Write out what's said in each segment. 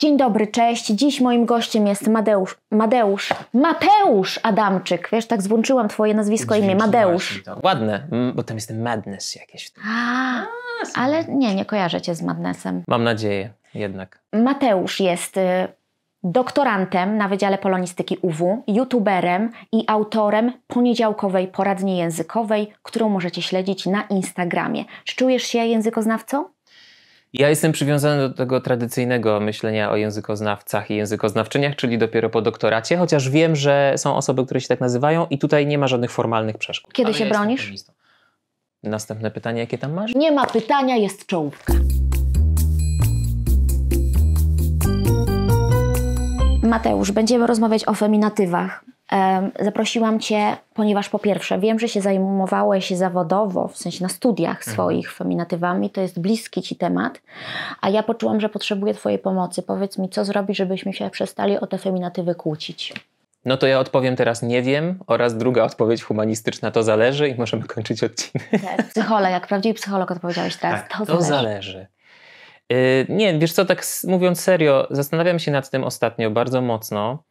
Dzień dobry, cześć. Dziś moim gościem jest Madeusz, Madeusz, Mateusz Adamczyk. Wiesz, tak złączyłam twoje nazwisko, i imię, Mateusz. Tak. Ładne, bo tam jest madness jakieś. A, ale nie, nie kojarzę cię z madnessem. Mam nadzieję, jednak. Mateusz jest y, doktorantem na Wydziale Polonistyki UW, youtuberem i autorem poniedziałkowej poradni językowej, którą możecie śledzić na Instagramie. Czy czujesz się językoznawcą? Ja jestem przywiązany do tego tradycyjnego myślenia o językoznawcach i językoznawczyniach, czyli dopiero po doktoracie, chociaż wiem, że są osoby, które się tak nazywają i tutaj nie ma żadnych formalnych przeszkód. Kiedy Ale się ja bronisz? Następne pytanie, jakie tam masz? Nie ma pytania, jest czołówka. Mateusz, będziemy rozmawiać o feminatywach. Zaprosiłam Cię, ponieważ po pierwsze wiem, że się zajmowałeś zawodowo, w sensie na studiach mhm. swoich feminatywami, to jest bliski Ci temat, a ja poczułam, że potrzebuję Twojej pomocy. Powiedz mi, co zrobić, żebyśmy się przestali o te feminatywy kłócić? No to ja odpowiem teraz nie wiem oraz druga odpowiedź humanistyczna to zależy i możemy kończyć odcinek. Tak, psycholog, jak prawdziwy psycholog odpowiedziałeś teraz, tak, to, to zależy. zależy. Y, nie, wiesz co, tak mówiąc serio, zastanawiam się nad tym ostatnio bardzo mocno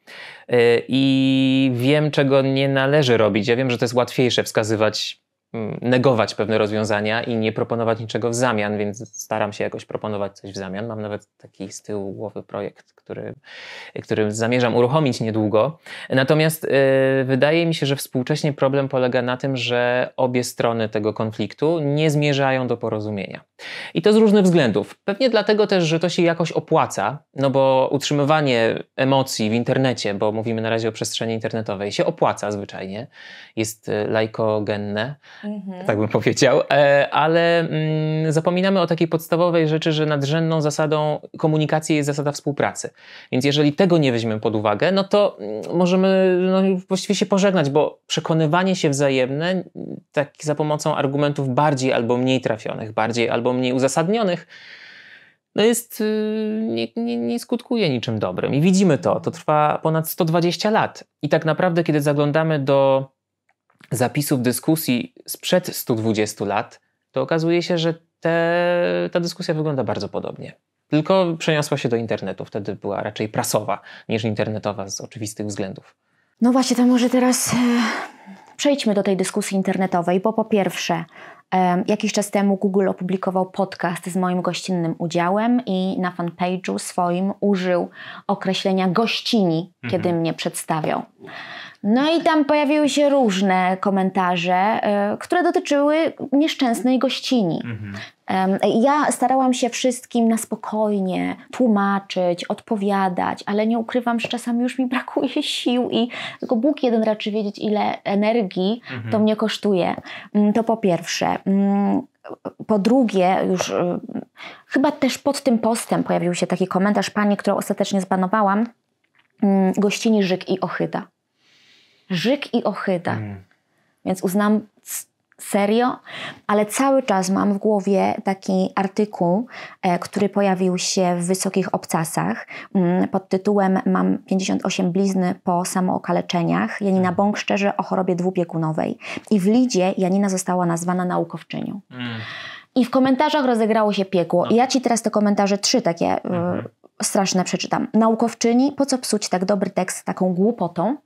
y, i wiem, czego nie należy robić. Ja wiem, że to jest łatwiejsze wskazywać Mm, negować pewne rozwiązania i nie proponować niczego w zamian, więc staram się jakoś proponować coś w zamian. Mam nawet taki z tyłu głowy projekt, który, który zamierzam uruchomić niedługo. Natomiast y, wydaje mi się, że współcześnie problem polega na tym, że obie strony tego konfliktu nie zmierzają do porozumienia. I to z różnych względów. Pewnie dlatego też, że to się jakoś opłaca, no bo utrzymywanie emocji w internecie, bo mówimy na razie o przestrzeni internetowej, się opłaca zwyczajnie, jest y, lajkogenne mhm. tak bym powiedział, e, ale mm, zapominamy o takiej podstawowej rzeczy, że nadrzędną zasadą komunikacji jest zasada współpracy. Więc jeżeli tego nie weźmiemy pod uwagę, no to mm, możemy no, właściwie się pożegnać, bo przekonywanie się wzajemne mm, tak za pomocą argumentów bardziej albo mniej trafionych, bardziej albo mniej uzasadnionych, no jest, y, nie, nie, nie, skutkuje niczym dobrym. I widzimy to. To trwa ponad 120 lat. I tak naprawdę, kiedy zaglądamy do zapisów dyskusji sprzed 120 lat, to okazuje się, że te, ta dyskusja wygląda bardzo podobnie. Tylko przeniosła się do internetu. Wtedy była raczej prasowa niż internetowa z oczywistych względów. No właśnie, to może teraz e, przejdźmy do tej dyskusji internetowej, bo po pierwsze, e, Jakiś czas temu Google opublikował podcast z moim gościnnym udziałem i na fanpage'u swoim użył określenia gościni, mhm. kiedy mnie przedstawiał. No i tam pojawiły się różne komentarze, e, które dotyczyły nieszczęsnej gościni. Mhm. Ja starałam się wszystkim na spokojnie tłumaczyć, odpowiadać, ale nie ukrywam, że czasami już mi brakuje sił i tylko Bóg jeden raczy wiedzieć, ile energii mhm. to mnie kosztuje. Mm, to po pierwsze. Mm, po drugie, już y, chyba też pod tym postem pojawił się taki komentarz pani, którą ostatecznie zbanowałam. Mm, gościni Żyk i Ochyda. Żyk i ohyda. Mm. Więc uznam serio, ale cały czas mam w głowie taki artykuł, e, który pojawił się w Wysokich Obcasach mm, pod tytułem Mam 58 blizny po samookaleczeniach Janina mm. Bąkszczerze o chorobie dwubiegunowej. I w Lidzie Janina została nazwana naukowczynią. Mm. I w komentarzach rozegrało się piekło. I ja Ci teraz te komentarze trzy takie mm -hmm. straszne przeczytam. Naukowczyni, po co psuć tak dobry tekst taką głupotą?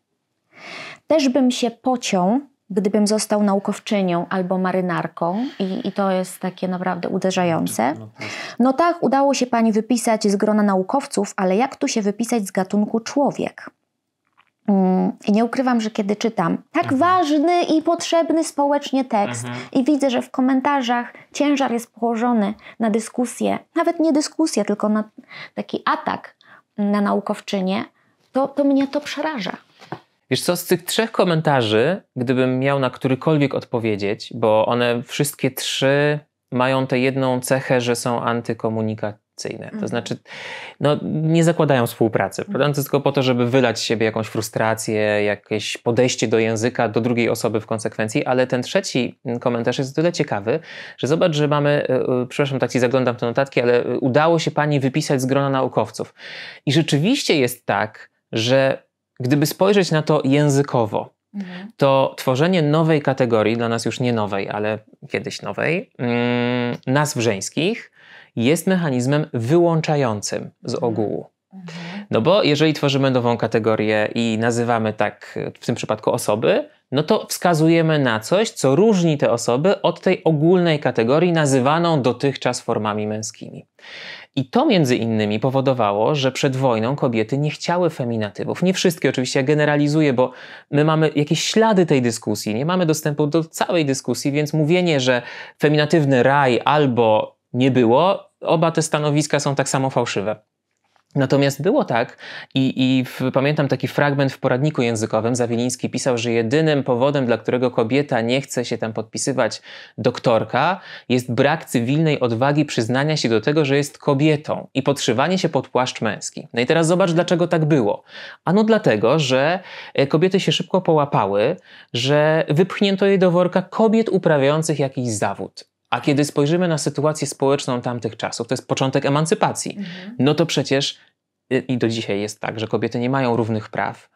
Też bym się pociął, gdybym został naukowczynią albo marynarką i, i to jest takie naprawdę uderzające. No tak, no tak udało się pani wypisać z grona naukowców, ale jak tu się wypisać z gatunku człowiek? Mm, I nie ukrywam, że kiedy czytam tak mhm. ważny i potrzebny społecznie tekst mhm. i widzę, że w komentarzach ciężar jest położony na dyskusję, nawet nie dyskusję, tylko na taki atak na naukowczynię, to, to mnie to przeraża. Wiesz co, z tych trzech komentarzy, gdybym miał na którykolwiek odpowiedzieć, bo one wszystkie trzy mają tę jedną cechę, że są antykomunikacyjne. To mhm. znaczy, no, nie zakładają współpracy, mhm. prawda? To tylko po to, żeby wylać z siebie jakąś frustrację, jakieś podejście do języka, do drugiej osoby w konsekwencji, ale ten trzeci komentarz jest o tyle ciekawy, że zobacz, że mamy, e, e, przepraszam, tak ci zaglądam te notatki, ale e, udało się pani wypisać z grona naukowców. I rzeczywiście jest tak, że Gdyby spojrzeć na to językowo, mhm. to tworzenie nowej kategorii, dla nas już nie nowej, ale kiedyś nowej, mm, nazw żeńskich jest mechanizmem wyłączającym z mhm. ogółu. Mhm. No bo jeżeli tworzymy nową kategorię i nazywamy tak w tym przypadku osoby, no to wskazujemy na coś, co różni te osoby od tej ogólnej kategorii nazywaną dotychczas formami męskimi. I to między innymi powodowało, że przed wojną kobiety nie chciały feminatywów. Nie wszystkie oczywiście, ja generalizuję, bo my mamy jakieś ślady tej dyskusji, nie mamy dostępu do całej dyskusji, więc mówienie, że feminatywny raj albo nie było, oba te stanowiska są tak samo fałszywe. Natomiast było tak, i, i w, pamiętam taki fragment w poradniku językowym. Zawiliński pisał, że jedynym powodem, dla którego kobieta nie chce się tam podpisywać doktorka, jest brak cywilnej odwagi przyznania się do tego, że jest kobietą i podszywanie się pod płaszcz męski. No i teraz zobacz, dlaczego tak było. Ano dlatego, że e, kobiety się szybko połapały, że wypchnięto je do worka kobiet uprawiających jakiś zawód. A kiedy spojrzymy na sytuację społeczną tamtych czasów, to jest początek emancypacji, mhm. no to przecież y, i do dzisiaj jest tak, że kobiety nie mają równych praw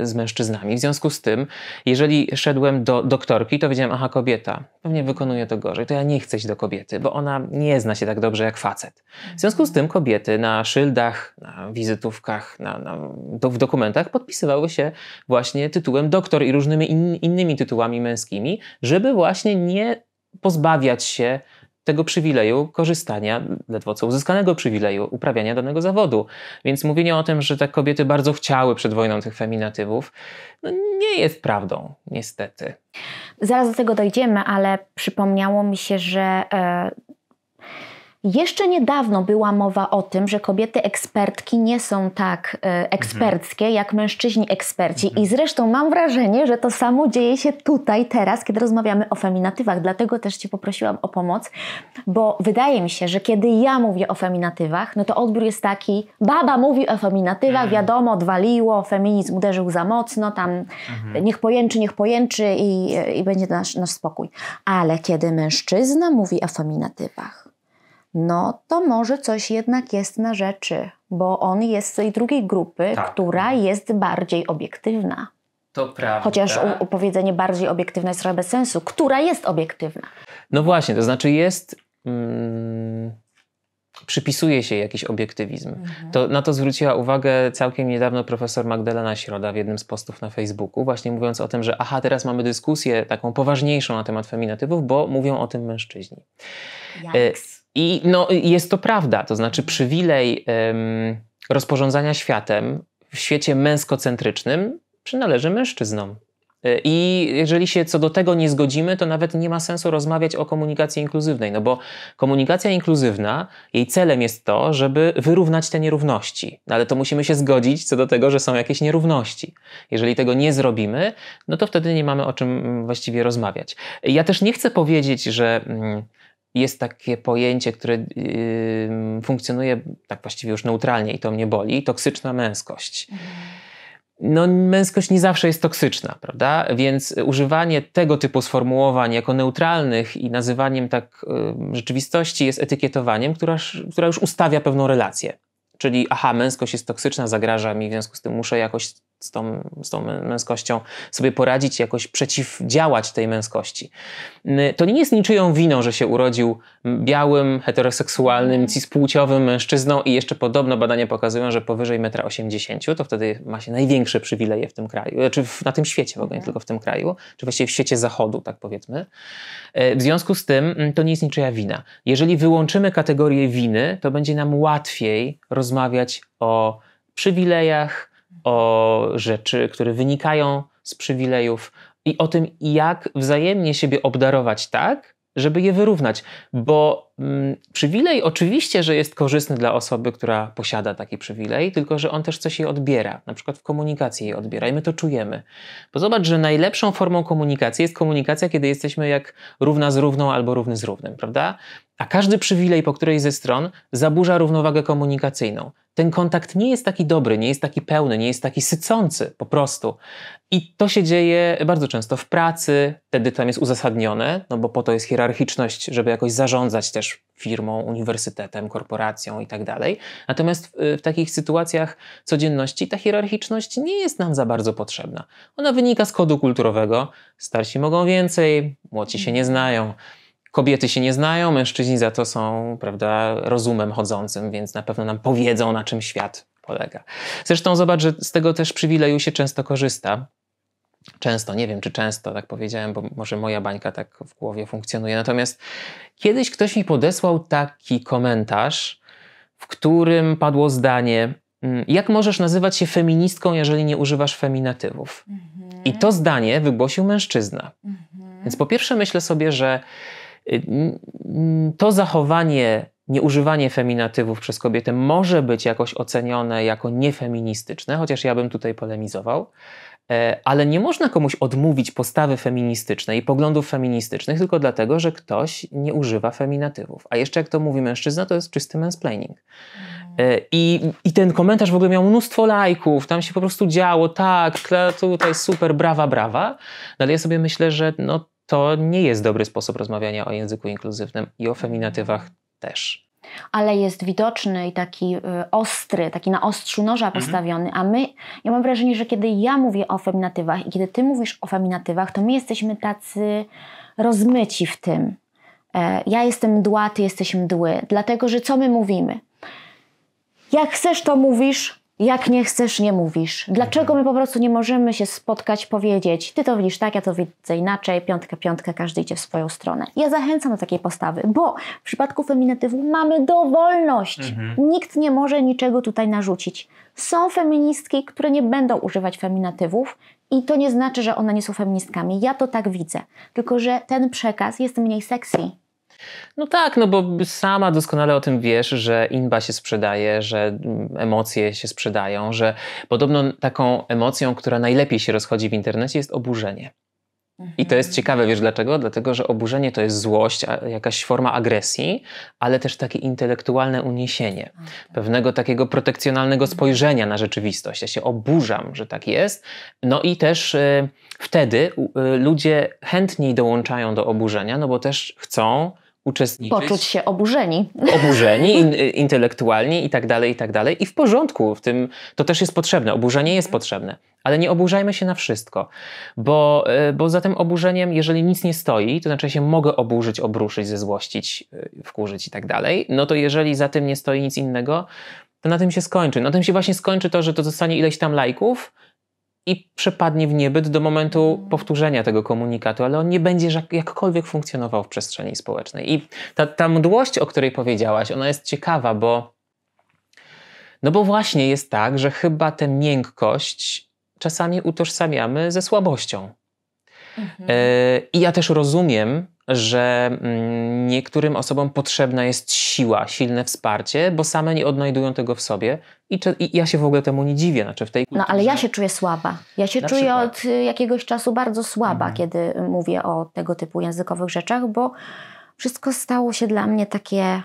y, z mężczyznami. W związku z tym, jeżeli szedłem do doktorki, to wiedziałem, aha, kobieta, pewnie wykonuje to gorzej, to ja nie chcę iść do kobiety, bo ona nie zna się tak dobrze jak facet. W związku z tym mhm. kobiety na szyldach, na wizytówkach, na, na, do, w dokumentach podpisywały się właśnie tytułem doktor i różnymi in, innymi tytułami męskimi, żeby właśnie nie pozbawiać się tego przywileju korzystania, ledwo co uzyskanego przywileju uprawiania danego zawodu. Więc mówienie o tym, że te kobiety bardzo chciały przed wojną tych feminatywów, no nie jest prawdą, niestety. Zaraz do tego dojdziemy, ale przypomniało mi się, że e, jeszcze niedawno była mowa o tym, że kobiety ekspertki nie są tak e, eksperckie mhm. jak mężczyźni eksperci. Mhm. I zresztą mam wrażenie, że to samo dzieje się tutaj, teraz, kiedy rozmawiamy o feminatywach. Dlatego też Cię poprosiłam o pomoc, bo wydaje mi się, że kiedy ja mówię o feminatywach, no to odbiór jest taki: baba mówi o feminatywach, mhm. wiadomo, odwaliło, feminizm uderzył za mocno, tam mhm. niech pojęczy, niech pojęczy i, i będzie nasz, nasz spokój. Ale kiedy mężczyzna mówi o feminatywach, no to może coś jednak jest na rzeczy, bo on jest z tej drugiej grupy, tak. która jest bardziej obiektywna. To prawda. Chociaż opowiedzenie bardziej obiektywne jest trochę bez sensu, która jest obiektywna. No właśnie, to znaczy jest. Mm, przypisuje się jakiś obiektywizm. Mhm. To, na to zwróciła uwagę całkiem niedawno profesor Magdalena Środa w jednym z postów na Facebooku, właśnie mówiąc o tym, że aha, teraz mamy dyskusję taką poważniejszą na temat feminatywów, bo mówią o tym mężczyźni. Jaks. I no, jest to prawda, to znaczy przywilej ym, rozporządzania światem w świecie męskocentrycznym przynależy mężczyznom. E, I jeżeli się co do tego nie zgodzimy, to nawet nie ma sensu rozmawiać o komunikacji inkluzywnej, no bo komunikacja inkluzywna, jej celem jest to, żeby wyrównać te nierówności. No ale to musimy się zgodzić co do tego, że są jakieś nierówności. Jeżeli tego nie zrobimy, no to wtedy nie mamy o czym właściwie rozmawiać. Ja też nie chcę powiedzieć, że. Mm, jest takie pojęcie, które yy, funkcjonuje tak właściwie już neutralnie i to mnie boli toksyczna męskość. Mhm. No, męskość nie zawsze jest toksyczna, prawda? Więc używanie tego typu sformułowań jako neutralnych i nazywaniem tak yy, rzeczywistości jest etykietowaniem, która, która już ustawia pewną relację. Czyli, aha, męskość jest toksyczna, zagraża mi, w związku z tym muszę jakoś z tą, z tą męskością sobie poradzić, jakoś przeciwdziałać tej męskości. To nie jest niczyją winą, że się urodził białym, heteroseksualnym, mhm. cispłciowym mężczyzną i jeszcze podobno badania pokazują, że powyżej 1,80 m to wtedy ma się największe przywileje w tym kraju, czy znaczy w, na tym świecie w ogóle, nie mhm. tylko w tym kraju, czy właściwie w świecie zachodu, tak powiedzmy. E, w związku z tym mm, to nie jest niczyja wina. Jeżeli wyłączymy kategorię winy, to będzie nam łatwiej rozmawiać o przywilejach, o rzeczy, które wynikają z przywilejów i o tym, jak wzajemnie siebie obdarować tak, żeby je wyrównać, bo mm, przywilej oczywiście, że jest korzystny dla osoby, która posiada taki przywilej, tylko że on też coś jej odbiera, na przykład w komunikacji jej odbiera i my to czujemy. Bo zobacz, że najlepszą formą komunikacji jest komunikacja, kiedy jesteśmy jak równa z równą albo równy z równym, prawda? A każdy przywilej po której ze stron zaburza równowagę komunikacyjną. Ten kontakt nie jest taki dobry, nie jest taki pełny, nie jest taki sycący po prostu. I to się dzieje bardzo często w pracy, wtedy tam jest uzasadnione, no bo po to jest hierarchiczność, żeby jakoś zarządzać też firmą, uniwersytetem, korporacją i tak dalej. Natomiast w, w, takich sytuacjach codzienności ta hierarchiczność nie jest nam za bardzo potrzebna. Ona wynika z kodu kulturowego. Starsi mogą więcej, młodzi się nie znają. Kobiety się nie znają, mężczyźni za to są, prawda, rozumem chodzącym, więc na pewno nam powiedzą, na czym świat polega. Zresztą zobacz, że z tego też przywileju się często korzysta często, nie wiem czy często tak powiedziałem, bo może moja bańka tak w głowie funkcjonuje. Natomiast kiedyś ktoś mi podesłał taki komentarz, w którym padło zdanie: mm, Jak możesz nazywać się feministką, jeżeli nie używasz feminatywów? Mhm. I to zdanie wygłosił mężczyzna. Mhm. Więc po pierwsze myślę sobie, że y, to zachowanie nieużywanie feminatywów przez kobietę może być jakoś ocenione jako niefeministyczne, chociaż ja bym tutaj polemizował. E, ale nie można komuś odmówić postawy feministycznej i poglądów feministycznych tylko dlatego, że ktoś nie używa feminatywów. A jeszcze jak to mówi mężczyzna, to jest czysty mansplaining. E, I, I ten komentarz w ogóle miał mnóstwo lajków, tam się po prostu działo, tak, tutaj super, brawa, brawa. No ale ja sobie myślę, że no, to nie jest dobry sposób rozmawiania o języku inkluzywnym i o feminatywach też ale jest widoczny i taki y, ostry, taki na ostrzu noża mhm. postawiony, a my, ja mam wrażenie, że kiedy ja mówię o feminatywach i kiedy ty mówisz o feminatywach, to my jesteśmy tacy rozmyci w tym. E, ja jestem mdła, ty jesteś mdły, dlatego że co my mówimy? Jak chcesz, to mówisz, jak nie chcesz, nie mówisz. Dlaczego my po prostu nie możemy się spotkać, powiedzieć, ty to widzisz tak, ja to widzę inaczej, piątka, piątka, każdy idzie w swoją stronę. Ja zachęcam do takiej postawy, bo w przypadku feminatywu mamy dowolność. Mhm. Nikt nie może niczego tutaj narzucić. Są feministki, które nie będą używać feminatywów i to nie znaczy, że one nie są feministkami. Ja to tak widzę. Tylko, że ten przekaz jest mniej sexy. No tak, no bo sama doskonale o tym wiesz, że inba się sprzedaje, że mm, emocje się sprzedają, że podobno taką emocją, która najlepiej się rozchodzi w internecie jest oburzenie. I to jest mhm. ciekawe, wiesz dlaczego? Dlatego, że oburzenie to jest złość, jakaś forma agresji, ale też takie intelektualne uniesienie, tak. pewnego takiego protekcjonalnego mhm. spojrzenia na rzeczywistość. Ja się oburzam, że tak jest. No i też y, wtedy y, ludzie chętniej dołączają do oburzenia, no bo też chcą uczestniczyć. Poczuć się oburzeni. Oburzeni, in, y, intelektualnie i tak dalej, i tak dalej. I w porządku, w tym to też jest potrzebne, oburzenie jest potrzebne. Ale nie oburzajmy się na wszystko, bo, y, bo za tym oburzeniem, jeżeli nic nie stoi, to znaczy się mogę oburzyć, obruszyć, zezłościć, y, wkurzyć i tak dalej. No to jeżeli za tym nie stoi nic innego, to na tym się skończy. Na tym się właśnie skończy to, że to zostanie ileś tam lajków, i przepadnie w niebyt do momentu powtórzenia tego komunikatu, ale on nie będzie jakkolwiek funkcjonował w przestrzeni społecznej. I ta, ta mdłość, o której powiedziałaś, ona jest ciekawa, bo no bo właśnie jest tak, że chyba tę miękkość czasami utożsamiamy ze słabością. Mhm. E, I ja też rozumiem, że mm, niektórym osobom potrzebna jest siła, silne wsparcie, bo same nie odnajdują tego w sobie. I, czy, i ja się w ogóle temu nie dziwię. Znaczy w tej kulturze... No ale ja się czuję słaba. Ja się Na czuję przykład. od y, jakiegoś czasu bardzo słaba, mhm. kiedy y, mówię o tego typu językowych rzeczach, bo wszystko stało się dla mnie takie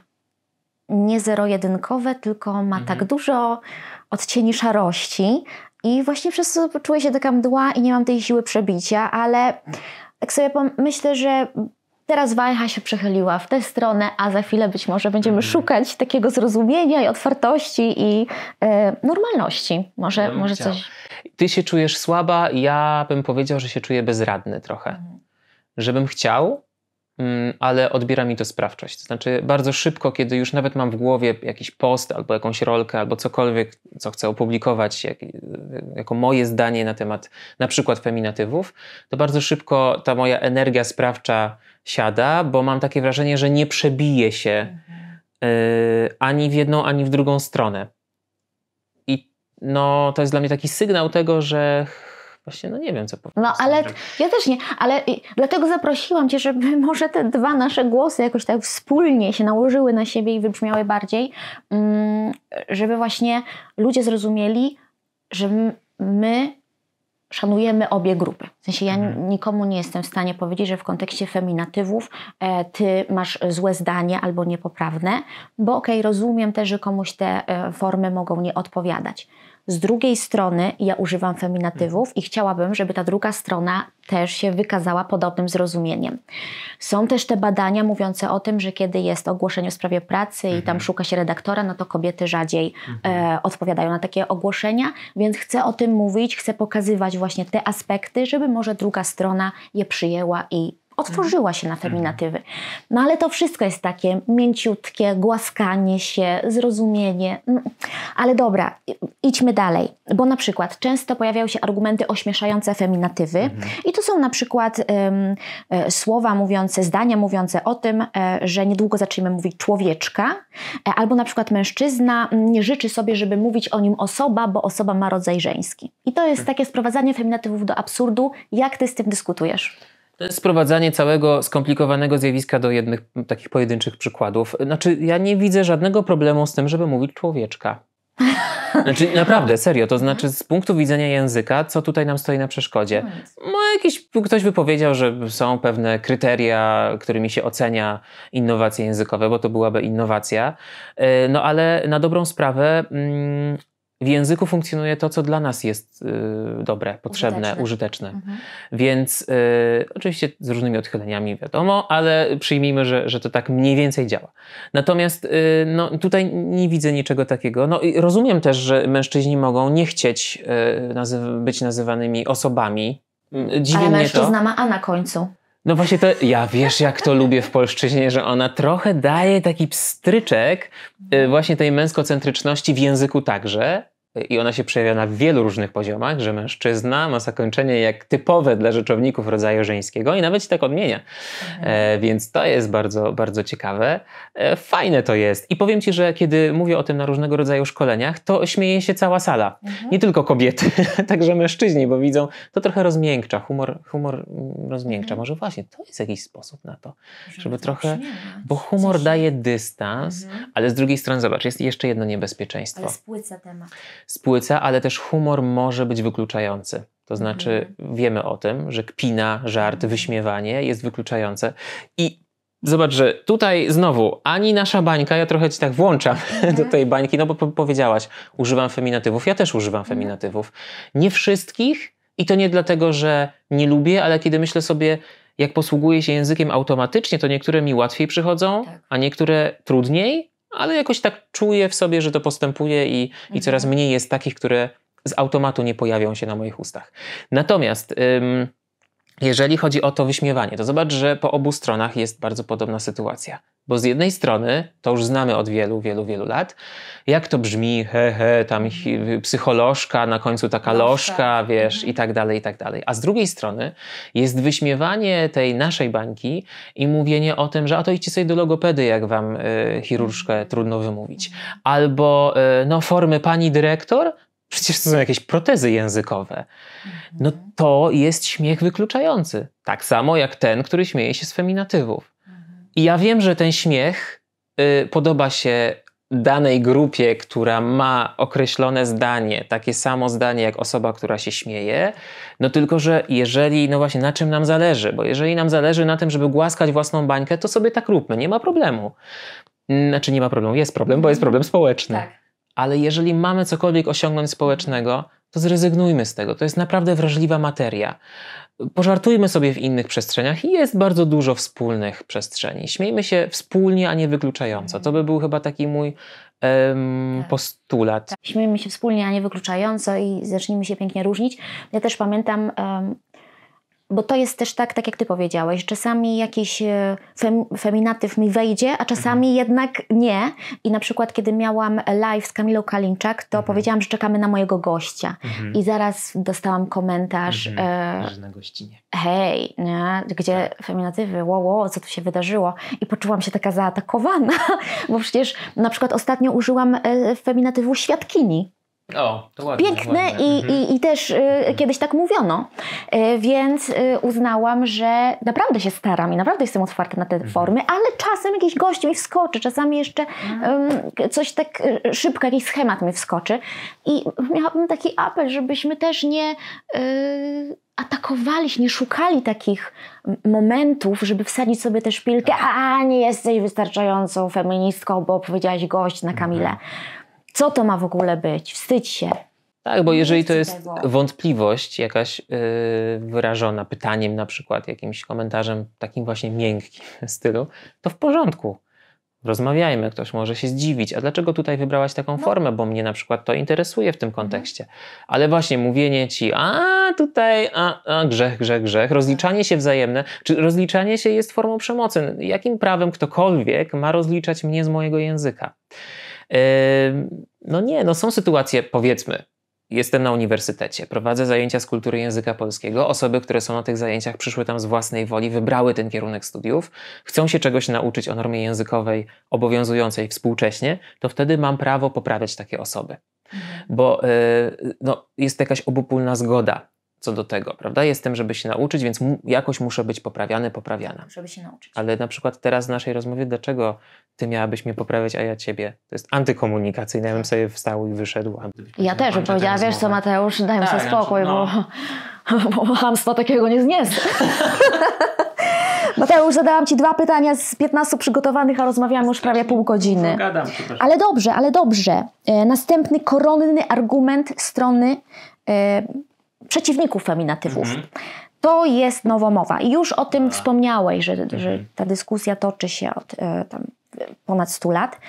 nie zero-jedynkowe, tylko ma tak mhm. tak dużo odcieni szarości. I właśnie przez to czuję się taka mdła i nie mam tej siły przebicia, ale tak sobie myślę, że Teraz wajcha się przechyliła w tę stronę, a za chwilę być może będziemy mhm. szukać takiego zrozumienia i otwartości i e, normalności. Może, ja może coś. Ty się czujesz słaba, ja bym powiedział, że się czuję bezradny trochę. Mhm. Żebym chciał, mm, ale odbiera mi to sprawczość. To znaczy, bardzo szybko, kiedy już nawet mam w głowie jakiś post albo jakąś rolkę, albo cokolwiek, co chcę opublikować, jak, jako moje zdanie na temat na przykład feminatywów, to bardzo szybko ta moja energia sprawcza siada, bo mam takie wrażenie, że nie przebije się yy, ani w jedną, ani w drugą stronę. I no, to jest dla mnie taki sygnał tego, że Właśnie, no nie wiem, co no, powiedzieć. No ale ja też nie, ale dlatego zaprosiłam Cię, żeby może te dwa nasze głosy jakoś tak wspólnie się nałożyły na siebie i wybrzmiały bardziej, mm, żeby właśnie ludzie zrozumieli, że my szanujemy obie grupy. W sensie ja mhm. nikomu nie jestem w stanie powiedzieć, że w kontekście feminatywów e, ty masz złe zdanie albo niepoprawne, bo okej, okay, rozumiem też, że komuś te e, formy mogą nie odpowiadać. Z drugiej strony ja używam feminatywów i chciałabym, żeby ta druga strona też się wykazała podobnym zrozumieniem. Są też te badania mówiące o tym, że kiedy jest ogłoszenie w sprawie pracy i tam mhm. szuka się redaktora, no to kobiety rzadziej e, mhm. odpowiadają na takie ogłoszenia, więc chcę o tym mówić, chcę pokazywać właśnie te aspekty, żeby może druga strona je przyjęła i Otworzyła się na feminatywy. Mhm. No ale to wszystko jest takie mięciutkie, głaskanie się, zrozumienie. Mm. Ale dobra, idźmy dalej. Bo na przykład często pojawiają się argumenty ośmieszające feminatywy mhm. i to są na przykład um, słowa mówiące, zdania mówiące o tym, e, że niedługo zaczniemy mówić człowieczka, e, albo na przykład mężczyzna nie życzy sobie, żeby mówić o nim osoba, bo osoba ma rodzaj żeński. I to jest mhm. takie sprowadzanie feminatywów do absurdu. Jak ty z tym dyskutujesz? To jest sprowadzanie całego skomplikowanego zjawiska do jednych takich pojedynczych przykładów. Znaczy, ja nie widzę żadnego problemu z tym, żeby mówić człowieczka. Znaczy, naprawdę, serio, to znaczy z punktu widzenia języka, co tutaj nam stoi na przeszkodzie? No, jakiś, ktoś powiedział, że są pewne kryteria, którymi się ocenia innowacje językowe, bo to byłaby innowacja. E, no ale na dobrą sprawę mm, w języku funkcjonuje to, co dla nas jest y, dobre, potrzebne, użyteczne. użyteczne. Mhm. Więc y, oczywiście z różnymi odchyleniami, wiadomo, ale przyjmijmy, że, że to tak mniej więcej działa. Natomiast y, no, tutaj nie widzę niczego takiego. No, rozumiem też, że mężczyźni mogą nie chcieć y, nazy- być nazywanymi osobami. Mm, dziwi ale mężczyzna to. ma A na końcu. No właśnie to, ja wiesz jak to lubię w polszczyźnie, że ona trochę daje taki pstryczek y, właśnie tej męskocentryczności w języku także, i ona się przejawia na wielu różnych poziomach, że mężczyzna ma zakończenie jak typowe dla rzeczowników rodzaju żeńskiego i nawet się tak odmienia. Mhm. E, więc to jest bardzo, bardzo ciekawe. E, fajne to jest. I powiem Ci, że kiedy mówię o tym na różnego rodzaju szkoleniach, to śmieje się cała sala. Mhm. Nie tylko kobiety, także mężczyźni, bo widzą, to trochę rozmiękcza, humor, humor rozmiękcza. Mhm. Może właśnie to jest jakiś sposób na to, żeby, żeby trochę, bo humor daje dystans, mhm. ale z drugiej strony zobacz, jest jeszcze jedno niebezpieczeństwo. Ale spłyca temat spłyca, ale też humor może być wykluczający. To znaczy, mhm. wiemy o tym, że kpina, żart, mhm. wyśmiewanie jest wykluczające. I Zobacz, że tutaj znowu ani nasza bańka, ja trochę ci tak włączam mhm. do tej bańki, no bo powiedziałaś, używam feminatywów, ja też używam mhm. feminatywów. Nie wszystkich i to nie dlatego, że nie lubię, ale kiedy myślę sobie, jak posługuję się językiem automatycznie, to niektóre mi łatwiej przychodzą, tak. a niektóre trudniej, ale jakoś tak czuję w sobie, że to postępuje i, mhm. i coraz mniej jest takich, które z automatu nie pojawią się na moich ustach. Natomiast. Ym, jeżeli chodzi o to wyśmiewanie, to zobacz, że po obu stronach jest bardzo podobna sytuacja. Bo z jednej strony, to już znamy od wielu, wielu, wielu lat, jak to brzmi, he, he, tam psycholożka, na końcu taka lożka, wiesz, mhm. i tak dalej, i tak dalej. A z drugiej strony jest wyśmiewanie tej naszej bańki i mówienie o tym, że a to idźcie sobie do logopedy, jak wam y, chirurżkę mhm. trudno wymówić. Albo, y, no, formy pani dyrektor, Przecież to są no jakieś protezy językowe. No mhm. to jest śmiech wykluczający. Tak samo jak ten, który śmieje się z feminatywów. I ja wiem, że ten śmiech y, podoba się danej grupie, która ma określone zdanie, takie samo zdanie jak osoba, która się śmieje. No tylko, że jeżeli, no właśnie, na czym nam zależy? Bo jeżeli nam zależy na tym, żeby głaskać własną bańkę, to sobie tak róbmy, nie ma problemu. Mm, znaczy, nie ma problemu, jest problem, bo jest mhm. problem społeczny. Tak. Ale jeżeli mamy cokolwiek osiągnąć społecznego, to zrezygnujmy z tego. To jest naprawdę wrażliwa materia. Pożartujmy sobie w innych przestrzeniach i jest bardzo dużo wspólnych przestrzeni. Śmiejmy się wspólnie, a nie wykluczająco. To by był chyba taki mój tak. postulat. Tak. Śmiejmy się wspólnie, a nie wykluczająco i zacznijmy się pięknie różnić. Ja też pamiętam um, bo to jest też tak, tak jak ty powiedziałeś, czasami jakiś e, fem, feminatyw mi wejdzie, a czasami mhm. jednak nie. I na przykład, kiedy miałam live z Kamilą Kalinczak, to mhm. powiedziałam, że czekamy na mojego gościa. Mhm. I zaraz dostałam komentarz. Mhm. E, że na gościnie. Hej, nie? gdzie tak. feminatywy, wow, wow, co tu się wydarzyło? I poczułam się taka zaatakowana, bo przecież na przykład ostatnio użyłam e, feminatywu świadkini. O, to ładnie, Piękne I, mhm. i, i, też y, kiedyś tak mówiono. Y, więc y, uznałam, że naprawdę się staram i naprawdę jestem otwarta na te mhm. formy, ale czasem jakiś gość mi wskoczy, czasami jeszcze mhm. coś tak y, szybko, jakiś schemat mi wskoczy. I miałabym taki apel, żebyśmy też nie y, atakowali się, nie szukali takich momentów, żeby wsadzić sobie tę szpilkę, tak. a nie jesteś wystarczającą feministką, bo powiedziałaś gość na Kamilę. Co to ma w ogóle być? Wstydź się. Tak, bo jeżeli to jest wątpliwość jakaś yy, wyrażona pytaniem, na przykład jakimś komentarzem takim właśnie miękkim stylu, to w porządku. Rozmawiajmy, ktoś może się zdziwić. A dlaczego tutaj wybrałaś taką no. formę? Bo mnie na przykład to interesuje w tym mhm. kontekście. Ale właśnie mówienie ci, a tutaj, a, a grzech, grzech, grzech, rozliczanie się wzajemne, czy rozliczanie się jest formą przemocy? Jakim prawem ktokolwiek ma rozliczać mnie z mojego języka? No nie, no są sytuacje, powiedzmy, jestem na uniwersytecie, prowadzę zajęcia z kultury języka polskiego. Osoby, które są na tych zajęciach, przyszły tam z własnej woli, wybrały ten kierunek studiów, chcą się czegoś nauczyć o normie językowej obowiązującej współcześnie, to wtedy mam prawo poprawiać takie osoby. Mhm. Bo e, no, jest jakaś obopólna zgoda co do tego, prawda? Jestem, żeby się nauczyć, więc jakoś muszę być poprawiany, poprawiana. Żeby się nauczyć. Ale na przykład teraz w naszej rozmowie, dlaczego ty miałabyś mnie poprawiać, a ja ciebie? To jest antykomunikacyjne, ja bym tak. sobie wstał i wyszedł. Ja też bym powiedziała, wiesz co Mateusz, daj mi tak, sobie znaczy, spokój, no. bo, bo hamstwa takiego nie zniesę. Mateusz, zadałam Ci dwa pytania z 15 przygotowanych, a rozmawiałam już prawie pół godziny. No, gadam, ale dobrze, ale dobrze. E, następny koronny argument strony e, przeciwników feminatywów. Mhm. To jest nowomowa. I już o tym A. wspomniałeś, że, mhm. że, ta dyskusja toczy się od e, tam, ponad 100 lat.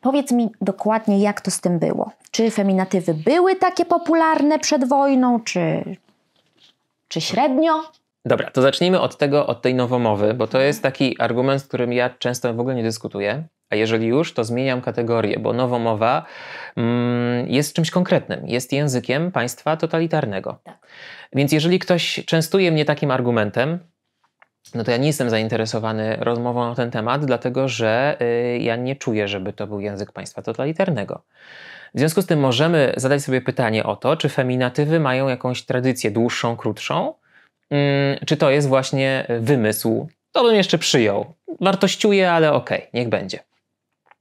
Powiedz mi dokładnie, jak to z tym było. Czy feminatywy były takie popularne przed wojną, czy, czy średnio? Dobra, to zacznijmy od tego, od tej nowomowy, bo to jest taki argument, z którym ja często w ogóle nie dyskutuję. A jeżeli już, to zmieniam kategorię, bo nowomowa mm, jest czymś konkretnym, jest językiem państwa totalitarnego. Tak. Więc jeżeli ktoś częstuje mnie takim argumentem, no to ja nie jestem zainteresowany rozmową na ten temat, dlatego że y, ja nie czuję, żeby to był język państwa totalitarnego. W związku z tym możemy zadać sobie pytanie o to, czy feminatywy mają jakąś tradycję dłuższą, krótszą, mm, czy to jest właśnie wymysł. To bym jeszcze przyjął. wartościuje, ale okej, okay, niech będzie.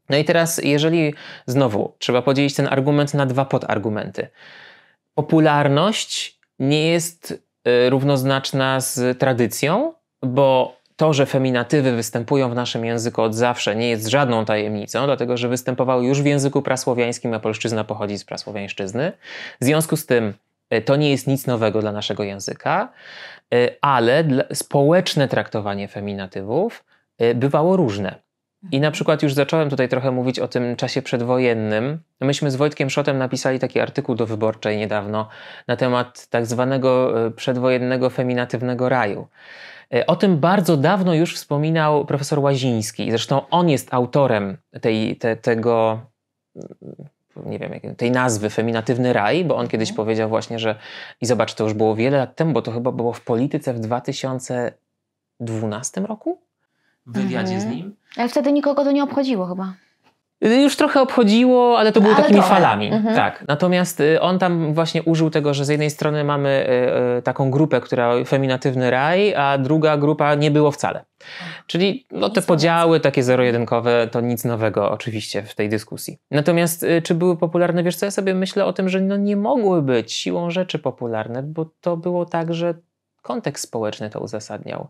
No i teraz, jeżeli znowu trzeba podzielić ten argument na dwa podargumenty. Popularność nie jest y, równoznaczna z tradycją, bo to, że feminatywy występują w naszym języku od zawsze, nie jest żadną tajemnicą, dlatego że występowały już w języku prasłowiańskim, a polszczyzna pochodzi z prasłowiańszczyzny. W związku z tym y, to nie jest nic nowego dla naszego języka, y, ale społeczne traktowanie feminatywów bywało różne. I na przykład już zacząłem tutaj trochę mówić o tym czasie przedwojennym. Myśmy z Wojtkiem Szotem napisali taki artykuł do wyborczej niedawno na temat tak zwanego e, przedwojennego feminatywnego raju. E, o tym bardzo dawno już wspominał profesor Łaziński. Zresztą on jest autorem tej, te, tego, mm, nie wiem, tej nazwy Feminatywny Raj, bo on kiedyś mhm. powiedział właśnie, że i zobacz, to już było wiele lat temu, bo to chyba było w polityce w 2012 roku? w wywiadzie mhm. z nim. Ale wtedy nikogo to nie obchodziło chyba. Już trochę obchodziło, ale to było takimi trochę. falami. Mhm. Tak. Natomiast y, on tam właśnie użył tego, że z jednej strony mamy y, y, taką grupę, która feminatywny raj, a druga grupa nie było wcale. Czyli no, te podziały takie zero-jedynkowe to nic nowego oczywiście w tej dyskusji. Natomiast czy były popularne? Wiesz co, ja sobie myślę o tym, że no, nie mogły być siłą rzeczy popularne, bo to było tak, że kontekst społeczny to uzasadniał.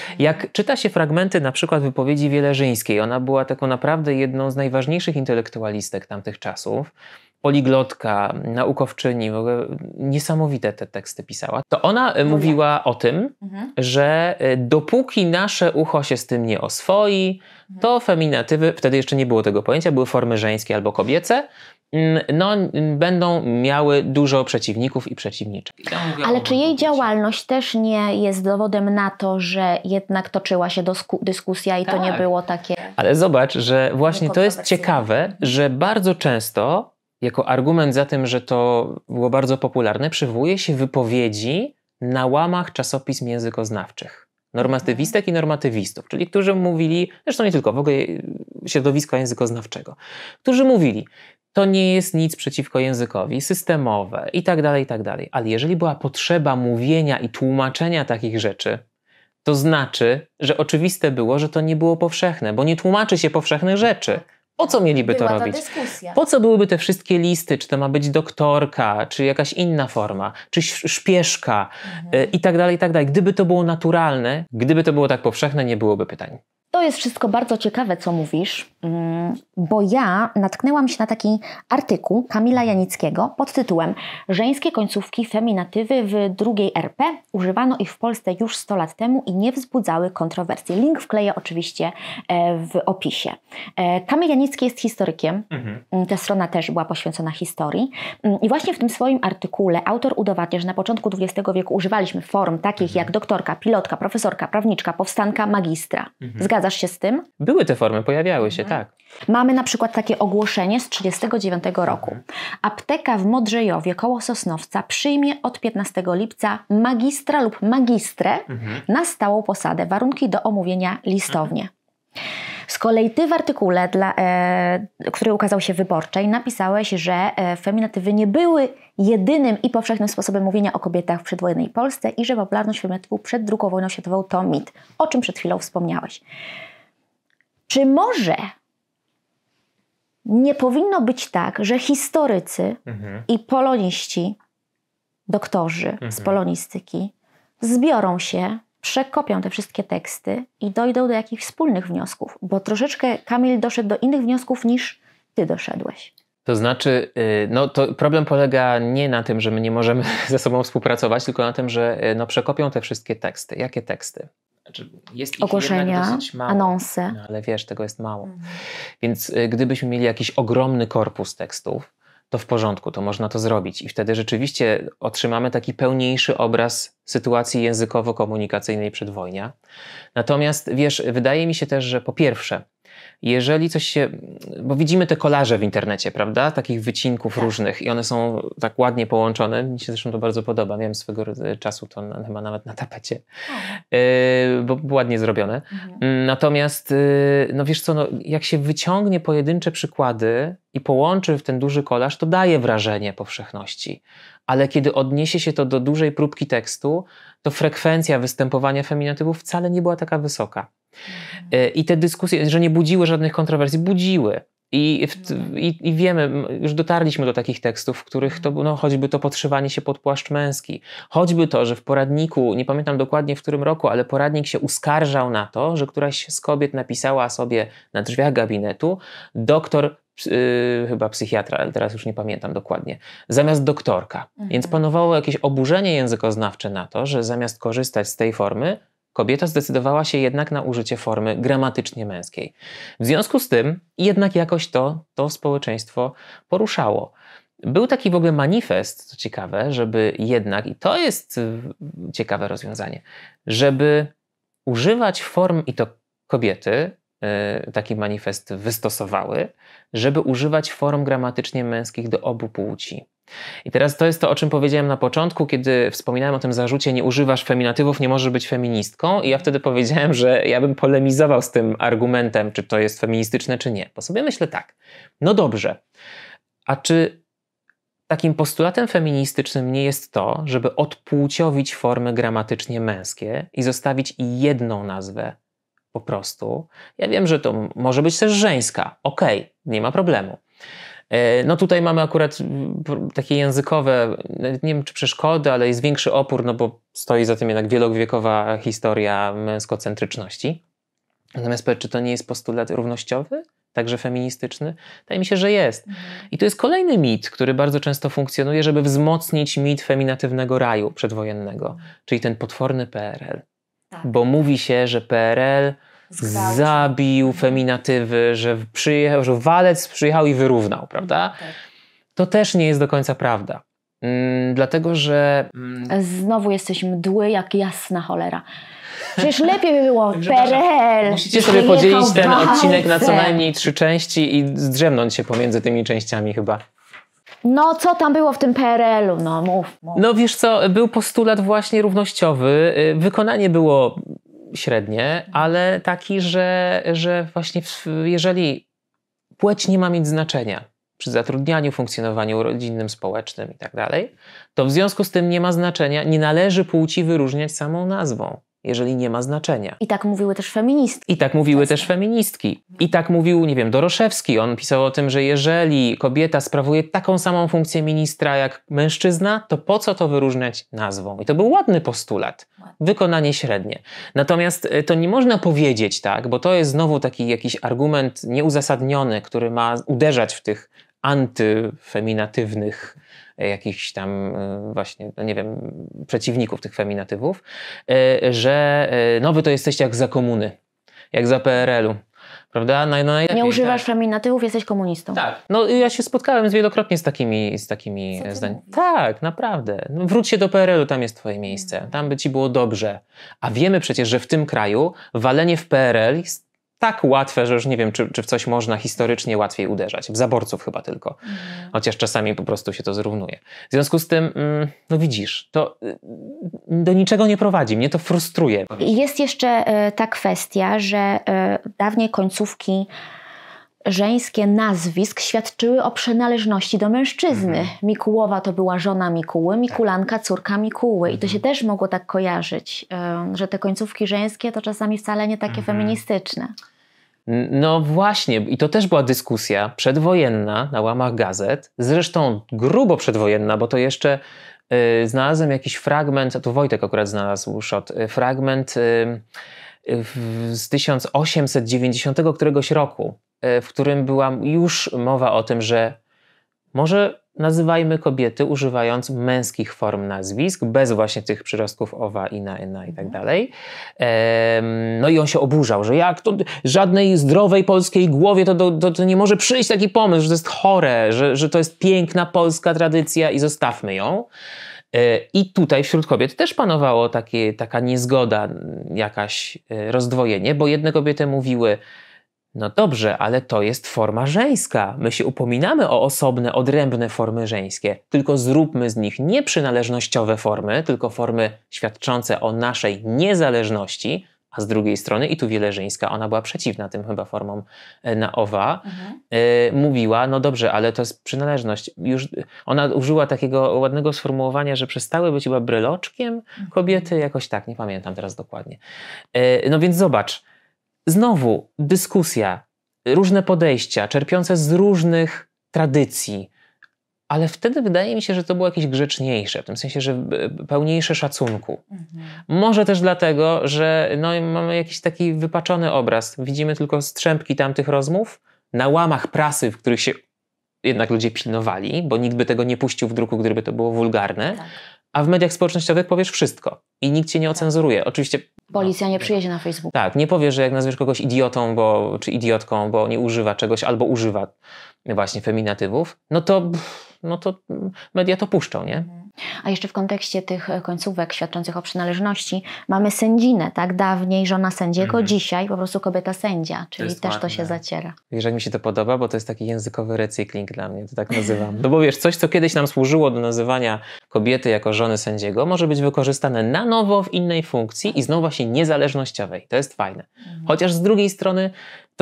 Mhm. Jak czyta się fragmenty na przykład wypowiedzi Wielerzyńskiej, ona była taką naprawdę jedną z najważniejszych intelektualistek tamtych czasów, poliglotka, naukowczyni, w ogóle niesamowite te teksty pisała, to ona e, mówiła o tym, mhm. że e, dopóki nasze ucho się z tym nie oswoi, mhm. to feminatywy, wtedy jeszcze nie było tego pojęcia, były formy żeńskie albo kobiece, mm, no, mm, będą miały dużo przeciwników i przeciwniczek. Ale czy jej działalność też nie jest dowodem na to, że jednak toczyła się dyskusja i tak. to nie tak. było takie. Ale zobacz, że właśnie to jest ciekawe, że bardzo często jako argument za tym, że to było bardzo popularne, przywołuje się wypowiedzi na łamach czasopism językoznawczych. Normatywistek i normatywistów, czyli którzy mówili, zresztą nie tylko, w ogóle środowiska językoznawczego, którzy mówili, to nie jest nic przeciwko językowi, systemowe i tak dalej, i tak dalej. Ale jeżeli była potrzeba mówienia i tłumaczenia takich rzeczy, to znaczy, że oczywiste było, że to nie było powszechne, bo nie tłumaczy się powszechnych rzeczy. Po co mieliby Była to robić? Dyskusja. Po co byłyby te wszystkie listy? Czy to ma być doktorka, czy jakaś inna forma, czy szpieszka mhm. Y, i tak dalej, i tak dalej. Gdyby to było naturalne, gdyby to było tak powszechne, nie byłoby pytań. To jest wszystko bardzo ciekawe, co mówisz, mm, bo ja natknęłam się na taki artykuł Kamila Janickiego pod tytułem Żeńskie końcówki feminatywy w drugiej RP. Używano ich w Polsce już 100 lat temu i nie wzbudzały kontrowersji. Link wkleję oczywiście e, w opisie. E, Kamil Janicki jest historykiem. Mhm. Mm, ta strona też była poświęcona historii. Mm, I właśnie w tym swoim artykule autor udowadnia, że na początku XX wieku używaliśmy form takich mhm. jak doktorka, pilotka, profesorka, prawniczka, powstanka, magistra. Mhm zgadzasz się z tym? Były te formy, pojawiały się, mhm. tak. Mamy na przykład takie ogłoszenie z 1939 roku. Apteka w Modrzejowie koło Sosnowca przyjmie od 15 lipca magistra lub magistrę mhm. na stałą posadę. Warunki do omówienia listownie. Mhm. Z kolei ty w artykule, dla, e, który ukazał się w Wyborczej, napisałeś, że e, feminatywy nie były jedynym i powszechnym sposobem mówienia o kobietach w przedwojennej Polsce i że popularność feminatywu przed II wojną światową to mit, o czym przed chwilą wspomniałeś. Czy może nie powinno być tak, że historycy mhm. i poloniści, doktorzy mhm. z polonistyki, zbiorą się przekopią te wszystkie teksty i dojdą do jakichś wspólnych wniosków, bo troszeczkę Kamil doszedł do innych wniosków niż ty doszedłeś. To znaczy, y, no to problem polega nie na tym, że my nie możemy ze sobą współpracować, tylko na tym, że y, no, przekopią te wszystkie teksty. Jakie teksty? Znaczy, Ogłoszenia, anonsy. No, ale wiesz, tego jest mało. Mhm. Więc y, gdybyśmy mieli jakiś ogromny korpus tekstów, to w porządku, to można to zrobić. I wtedy rzeczywiście otrzymamy taki pełniejszy obraz sytuacji językowo-komunikacyjnej przedwojnia. Natomiast wiesz, wydaje mi się też, że po pierwsze, jeżeli coś się. Bo widzimy te kolaże w internecie, prawda? Takich wycinków tak. różnych i one są tak ładnie połączone. Mi się zresztą to bardzo podoba. Miałem swego czasu to na, chyba nawet na tapecie, yy, bo ładnie zrobione. Mhm. Mm, natomiast, yy, no wiesz co, no, jak się wyciągnie pojedyncze przykłady i połączy w ten duży kolaż, to daje wrażenie powszechności. Ale kiedy odniesie się to do dużej próbki tekstu, to frekwencja występowania feminatywów wcale nie była taka wysoka. E, I te dyskusje, że nie budziły żadnych kontrowersji, budziły. I, no tak. i, I, wiemy, już dotarliśmy do takich tekstów, w których to no, choćby to podszywanie się pod płaszcz męski, choćby to, że w poradniku, nie pamiętam dokładnie w którym roku, ale poradnik się uskarżał na to, że któraś z kobiet napisała sobie na drzwiach gabinetu doktor Yy, chyba psychiatra, ale teraz już nie pamiętam dokładnie, zamiast doktorka. Mhm. Więc panowało jakieś oburzenie językoznawcze na to, że zamiast korzystać z tej formy, kobieta zdecydowała się jednak na użycie formy gramatycznie męskiej. W związku z tym jednak jakoś to, to społeczeństwo poruszało. Był taki w ogóle manifest, co ciekawe, żeby jednak, i to jest y, ciekawe rozwiązanie, żeby używać form i to kobiety E, taki manifest wystosowały, żeby używać form gramatycznie męskich do obu płci. I teraz to jest to, o czym powiedziałem na początku, kiedy wspominałem o tym zarzucie, nie używasz feminatywów, nie możesz być feministką, i ja wtedy powiedziałem, że ja bym polemizował z tym argumentem, czy to jest feministyczne, czy nie. Po sobie myślę tak, no dobrze, a czy takim postulatem feministycznym nie jest to, żeby odpłciowić formy gramatycznie męskie i zostawić jedną nazwę po prostu. Ja wiem, że to może być też żeńska. Okej, okay, nie ma problemu. E, no tutaj mamy akurat takie językowe, nie wiem czy przeszkody, ale jest większy opór, no bo stoi za tym jednak wielowiekowa historia męskocentryczności. Natomiast czy to nie jest postulat równościowy? Także feministyczny? Wydaje mi się, że jest. Mhm. I to jest kolejny mit, który bardzo często funkcjonuje, żeby wzmocnić mit feminatywnego raju przedwojennego, czyli ten potworny PRL. Tak. Bo mówi się, że PRL zabił feminatywy, że przyjechał, że walec przyjechał i wyrównał, prawda? Tak. To też nie jest do końca prawda. Mm, dlatego, że. Mm, e, znowu jesteś mdły jak jasna cholera. Przecież lepiej by było PRL. Musicie sobie podzielić ten odcinek na co najmniej trzy części i zdrzemnąć się pomiędzy tymi częściami chyba. No, co tam było w tym PRL-u? No, mów, mów. No, wiesz co, był postulat właśnie równościowy. Y, wykonanie było średnie, ale taki, że, że właśnie w, jeżeli płeć nie ma mieć znaczenia przy zatrudnianiu, funkcjonowaniu rodzinnym, społecznym i tak dalej, to w związku z tym nie ma znaczenia, nie należy płci wyróżniać samą nazwą jeżeli nie ma znaczenia. I tak mówiły też feministki. I tak mówiły też feministki. I tak mówił, nie wiem, Doroszewski. On pisał o tym, że jeżeli kobieta sprawuje taką samą funkcję ministra jak mężczyzna, to po co to wyróżniać nazwą? I to był ładny postulat. Wykonanie średnie. Natomiast e, to nie można powiedzieć tak, bo to jest znowu taki jakiś argument nieuzasadniony, który ma uderzać w tych antyfeminatywnych jakichś tam e, właśnie, no nie wiem, przeciwników tych feminatywów, e, że e, no wy to jesteście jak za komuny, jak za PRL-u prawda? No, no nie tak. używasz tak. feminatywów, jesteś komunistą. Tak. No ja się spotkałem wielokrotnie z takimi, z takimi zdaniami. Tak, naprawdę. No, wróć się do PRL-u, tam jest twoje miejsce. Mm. Tam by ci było dobrze. A wiemy przecież, że w tym kraju walenie w PRL jest tak łatwe, że już nie wiem, czy, czy w coś można historycznie łatwiej uderzać. W zaborców chyba tylko. Mhm. Chociaż czasami po prostu się to zrównuje. W związku z tym, mm, no widzisz, to y, do niczego nie prowadzi. Mnie to frustruje. Jest jeszcze y, ta kwestia, że y, dawniej końcówki żeńskie nazwisk świadczyły o przynależności do mężczyzny. Mhm. Mikułowa to była żona Mikuły, Mikulanka córka Mikuły. I to mhm. się też mogło tak kojarzyć, że te końcówki żeńskie to czasami wcale nie takie mhm. feministyczne. No właśnie, i to też była dyskusja przedwojenna na łamach gazet, zresztą grubo przedwojenna, bo to jeszcze y, znalazłem jakiś fragment, a tu Wojtek akurat znalazł już y, fragment y, z 1890 któregoś roku, E, w którym była już mowa o tym, że może nazywajmy kobiety używając męskich form nazwisk, bez właśnie tych przyrostków owa, ina, ina i tak mhm. dalej. No i on się oburzał, że jak to żadnej zdrowej polskiej głowie to, to, to nie może przyjść taki pomysł, że to jest chore, że, że to jest piękna polska tradycja i zostawmy ją. E, I tutaj wśród kobiet też panowało takie, taka niezgoda, jakaś e, rozdwojenie, bo jedne kobiety mówiły, no dobrze, ale to jest forma żeńska. My się upominamy o osobne, odrębne formy żeńskie, tylko zróbmy z nich nie przynależnościowe formy, tylko formy świadczące o naszej niezależności, a z drugiej strony, i tu Wieleżyńska, ona była przeciwna tym chyba formom e, na owa, mhm. y, mówiła, no dobrze, ale to jest przynależność. Już ona użyła takiego ładnego sformułowania, że przestały być chyba bryloczkiem mhm. kobiety, jakoś tak, nie pamiętam teraz dokładnie. Y, no więc zobacz, Znowu dyskusja, różne podejścia, czerpiące z różnych tradycji, ale wtedy wydaje mi się, że to było jakieś grzeczniejsze, w tym sensie, że e, pełniejsze szacunku. Mhm. Może też dlatego, że no, mamy jakiś taki wypaczony obraz. Widzimy tylko strzępki tamtych rozmów na łamach prasy, w których się jednak ludzie pilnowali, bo nikt by tego nie puścił w druku, gdyby to było wulgarne. Tak. A w mediach społecznościowych powiesz wszystko i nikt cię nie tak. ocenzuruje. Oczywiście. Policja nie no, przyjedzie na Facebook. Tak, nie powiesz, że jak nazwiesz kogoś idiotą bo, czy idiotką, bo nie używa czegoś albo używa właśnie feminatywów, no to, no to media to puszczą, nie? Mhm. A jeszcze w kontekście tych e, końcówek świadczących o przynależności, mamy sędzinę, tak? Dawniej żona sędziego, mhm. dzisiaj po prostu kobieta sędzia, czyli to też ładne. to się zaciera. Jeżeli mi się to podoba, bo to jest taki językowy recykling dla mnie, to tak nazywam. No bo wiesz, coś, co kiedyś nam służyło do nazywania kobiety jako żony sędziego, może być wykorzystane na nowo w innej funkcji i znowu właśnie niezależnościowej. To jest fajne. Mhm. Chociaż z drugiej strony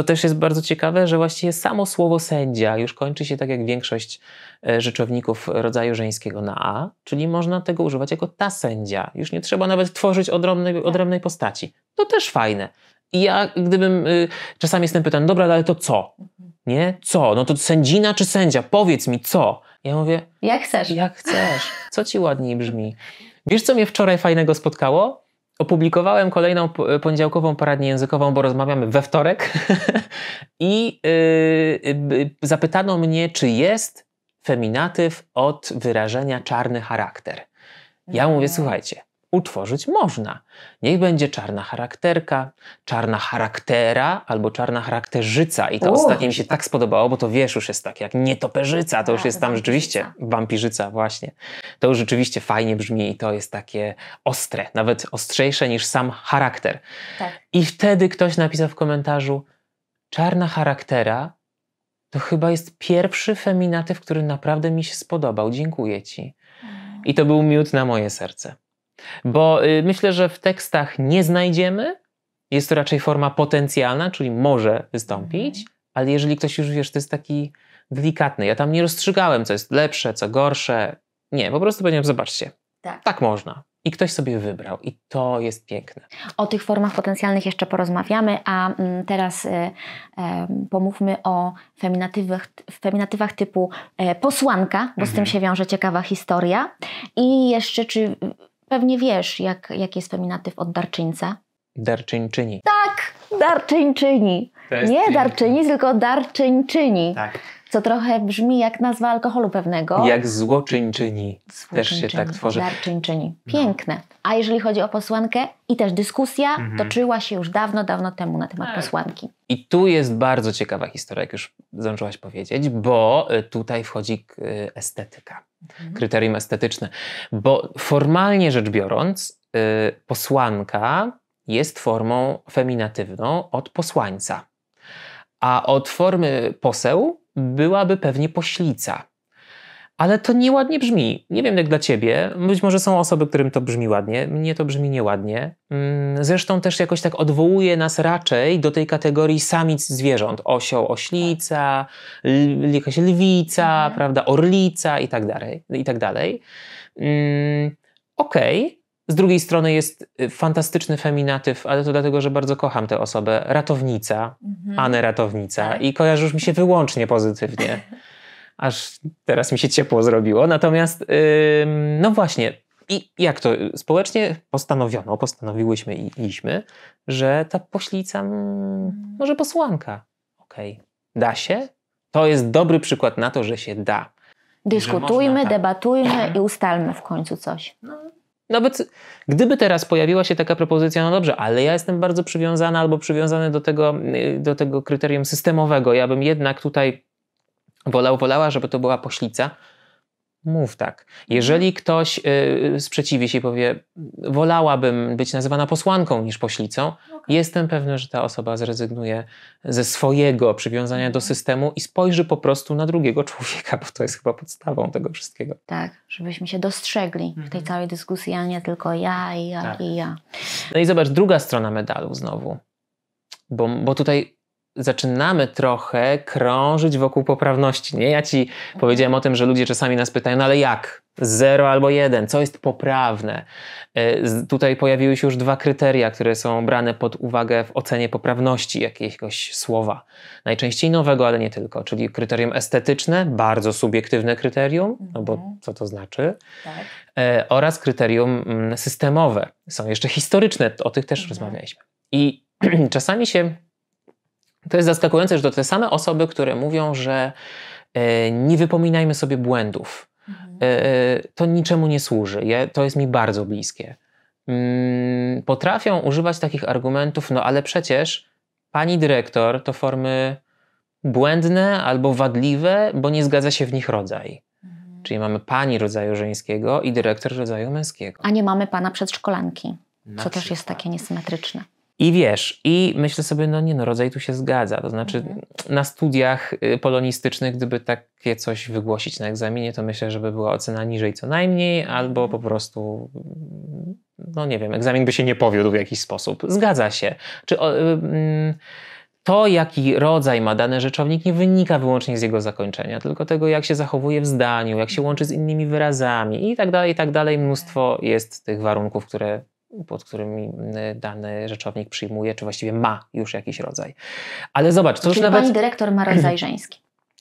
to też jest bardzo ciekawe, że właściwie samo słowo sędzia już kończy się tak jak większość e, rzeczowników rodzaju żeńskiego na A, czyli można tego używać jako ta sędzia. Już nie trzeba nawet tworzyć odrębnej, tak. odrębnej postaci. To też fajne. I ja gdybym, y, czasami jestem pytany, dobra, ale to co? Mhm. Nie? Co? No to sędzina czy sędzia? Powiedz mi, co? Ja mówię... Jak chcesz. Jak chcesz. Co ci ładniej brzmi? Wiesz, co mnie wczoraj fajnego spotkało? Opublikowałem kolejną e, poniedziałkową poradnię językową, bo rozmawiamy we wtorek. I yy, zapytano mnie, czy jest feminatyw od wyrażenia czarny charakter. Ja mówię, mm. słuchajcie, utworzyć można. Niech będzie czarna charakterka, czarna charaktera albo czarna charakterzyca. I to Uch. ostatnie mi się tak spodobało, bo to wiesz, już jest tak jak nietoperzyca, to już tak, jest tam rzeczywiście wampirzyca właśnie. To już rzeczywiście fajnie brzmi i to jest takie ostre, nawet ostrzejsze niż sam charakter. Tak. I wtedy ktoś napisał w komentarzu, czarna charaktera to chyba jest pierwszy feminatyw, który naprawdę mi się spodobał. Dziękuję ci. Mm. I to był miód na moje serce. Bo y, myślę, że w tekstach nie znajdziemy, jest to raczej forma potencjalna, czyli może wystąpić, mhm. ale jeżeli ktoś już wiesz, to jest taki delikatny. Ja tam nie rozstrzygałem, co jest lepsze, co gorsze. Nie, po prostu powiedziałem, zobaczcie. Tak. tak można. I ktoś sobie wybrał, i to jest piękne. O tych formach potencjalnych jeszcze porozmawiamy, a mm, teraz e, e, pomówmy o feminatywach, feminatywach typu e, posłanka, bo z tym mhm. się wiąże ciekawa historia. I jeszcze, czy Pewnie wiesz, jak, jak jest feminatyw od darczyńca. Darczyńczyni. Tak, darczyńczyni. Nie piękne. darczyni, tylko darczyńczyni. Tak. Co trochę brzmi jak nazwa alkoholu pewnego. Jak złoczyńczyni. złoczyńczyni. Też się tak tworzy. Darczyńczyni. No. Piękne. No. A jeżeli chodzi o posłankę, i też dyskusja mhm. toczyła się już dawno, dawno temu na temat tak. posłanki. I tu jest bardzo ciekawa historia, jak już zdążyłaś powiedzieć, bo y, tutaj wchodzi y, estetyka. Mhm. kryterium estetyczne. Bo formalnie rzecz biorąc, y, posłanka jest formą feminatywną od posłańca, a od formy poseł byłaby pewnie poślica. Ale to nieładnie brzmi. Nie wiem jak dla ciebie. Być może są osoby, którym to brzmi ładnie. Mnie to brzmi nieładnie. Mm, zresztą też jakoś tak odwołuje nas raczej do tej kategorii samic zwierząt. Osioł, oślica, l- jakaś lwica, mhm. prawda, orlica i tak dalej. I tak dalej. Mm, okej. Okay. Z drugiej strony jest y, fantastyczny feminatyw, ale to dlatego, że bardzo kocham tę osobę. Ratownica, mhm. Anę Ratownica. Tak. I kojarzy już mi się wyłącznie pozytywnie. aż teraz mi się ciepło zrobiło. Natomiast, no właśnie, i jak to? Społecznie postanowiono, postanowiłyśmy i iśmy, że ta poślica, mm, mhm. może posłanka, okej, okay. da się? To jest dobry przykład na to, że się da. Dyskutujmy, można, tak. debatujmy i ustalmy w końcu coś. No. Nawet no gdyby teraz pojawiła się taka propozycja, no dobrze, ale ja jestem bardzo przywiązana albo przywiązany do tego, y, do tego kryterium systemowego, ja bym jednak tutaj Wolał, wolała, żeby to była poślica. Mów tak. Jeżeli mhm. ktoś y, sprzeciwi się i powie, wolałabym być nazywana posłanką niż poślicą, okay. jestem pewny, że ta osoba zrezygnuje ze swojego przywiązania do mhm. systemu i spojrzy po prostu na drugiego człowieka, bo to jest chyba podstawą tego wszystkiego. Tak, żebyśmy się dostrzegli mhm. w tej mhm. całej dyskusji, a nie tylko ja i ja tak. i ja. No i zobacz, druga strona medalu znowu. Bo, bo tutaj zaczynamy trochę krążyć wokół poprawności. Nie? Ja ci powiedziałem o tym, że ludzie czasami nas pytają, no ale jak? Zero albo jeden, co jest poprawne? E, tutaj pojawiły się już dwa kryteria, które są brane pod uwagę w ocenie poprawności jakiegoś słowa. Najczęściej nowego, ale nie tylko, czyli kryterium estetyczne, bardzo subiektywne kryterium, no bo mhm. co to znaczy, tak. E, oraz kryterium mm, systemowe. Są jeszcze historyczne, o tych też mhm. rozmawialiśmy. I czasami się to jest zaskakujące, że to te same osoby, które mówią, że e, nie wypominajmy sobie błędów, mhm. e, e, to niczemu nie służy. Ja, to jest mi bardzo bliskie. Mm, potrafią używać takich argumentów, no ale przecież pani dyrektor to formy błędne albo wadliwe, bo nie zgadza się w nich rodzaj. Mhm. Czyli mamy pani rodzaju żeńskiego i dyrektor rodzaju męskiego. A nie mamy pana przedszkolanki, Na co przykład. też jest takie niesymetryczne. I wiesz, i myślę sobie, no nie no, rodzaj tu się zgadza. To znaczy mhm. na studiach y, polonistycznych, gdyby takie coś wygłosić na egzaminie, to myślę, żeby była ocena niżej co najmniej, albo po prostu mm, no nie wiem, egzamin by się nie powiódł w jakiś sposób. Zgadza się. Czy y, mm, to, jaki rodzaj ma dany rzeczownik, nie wynika wyłącznie z jego zakończenia, tylko tego, jak się zachowuje w zdaniu, jak się łączy z innymi wyrazami i tak dalej, i tak dalej. Mnóstwo jest tych warunków, które pod którymi e, dany rzeczownik przyjmuje, czy właściwie ma już jakiś rodzaj. Ale zobacz, to już nawet... Pani dyrektor ma rodzaj żeński.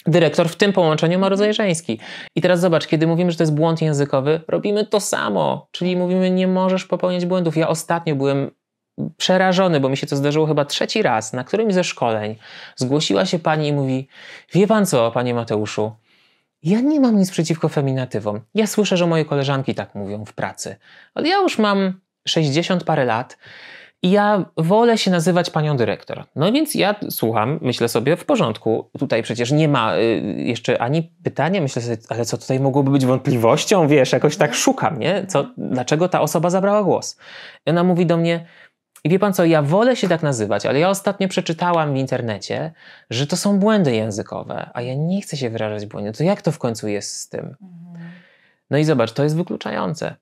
Dyrektor w tym połączeniu ma rodzaj żeński. I teraz zobacz, kiedy mówimy, że to jest błąd językowy, robimy to samo. Czyli mówimy, nie możesz popełniać błędów. Ja ostatnio byłem przerażony, bo mi się to zdarzyło chyba trzeci raz, na którymś ze szkoleń zgłosiła się pani i mówi: Wie pan co, panie Mateuszu? Ja nie mam nic przeciwko feminatywom. Ja słyszę, że moje koleżanki tak mówią w pracy, ale ja już mam 60 parę lat i ja wolę się nazywać panią dyrektor. No więc ja słucham, myślę sobie, w porządku, tutaj przecież nie ma y, jeszcze ani pytania, myślę sobie, ale co tutaj mogłoby być wątpliwością, wiesz, jakoś tak szukam, nie? Co, dlaczego ta osoba zabrała głos? Ona mówi do mnie, i wie pan co, ja wolę się tak nazywać, ale ja ostatnio przeczytałam w internecie, że to są błędy językowe, a ja nie chcę się wyrażać błędnie. To jak to w końcu jest z tym? Mhm. No i zobacz, to jest wykluczające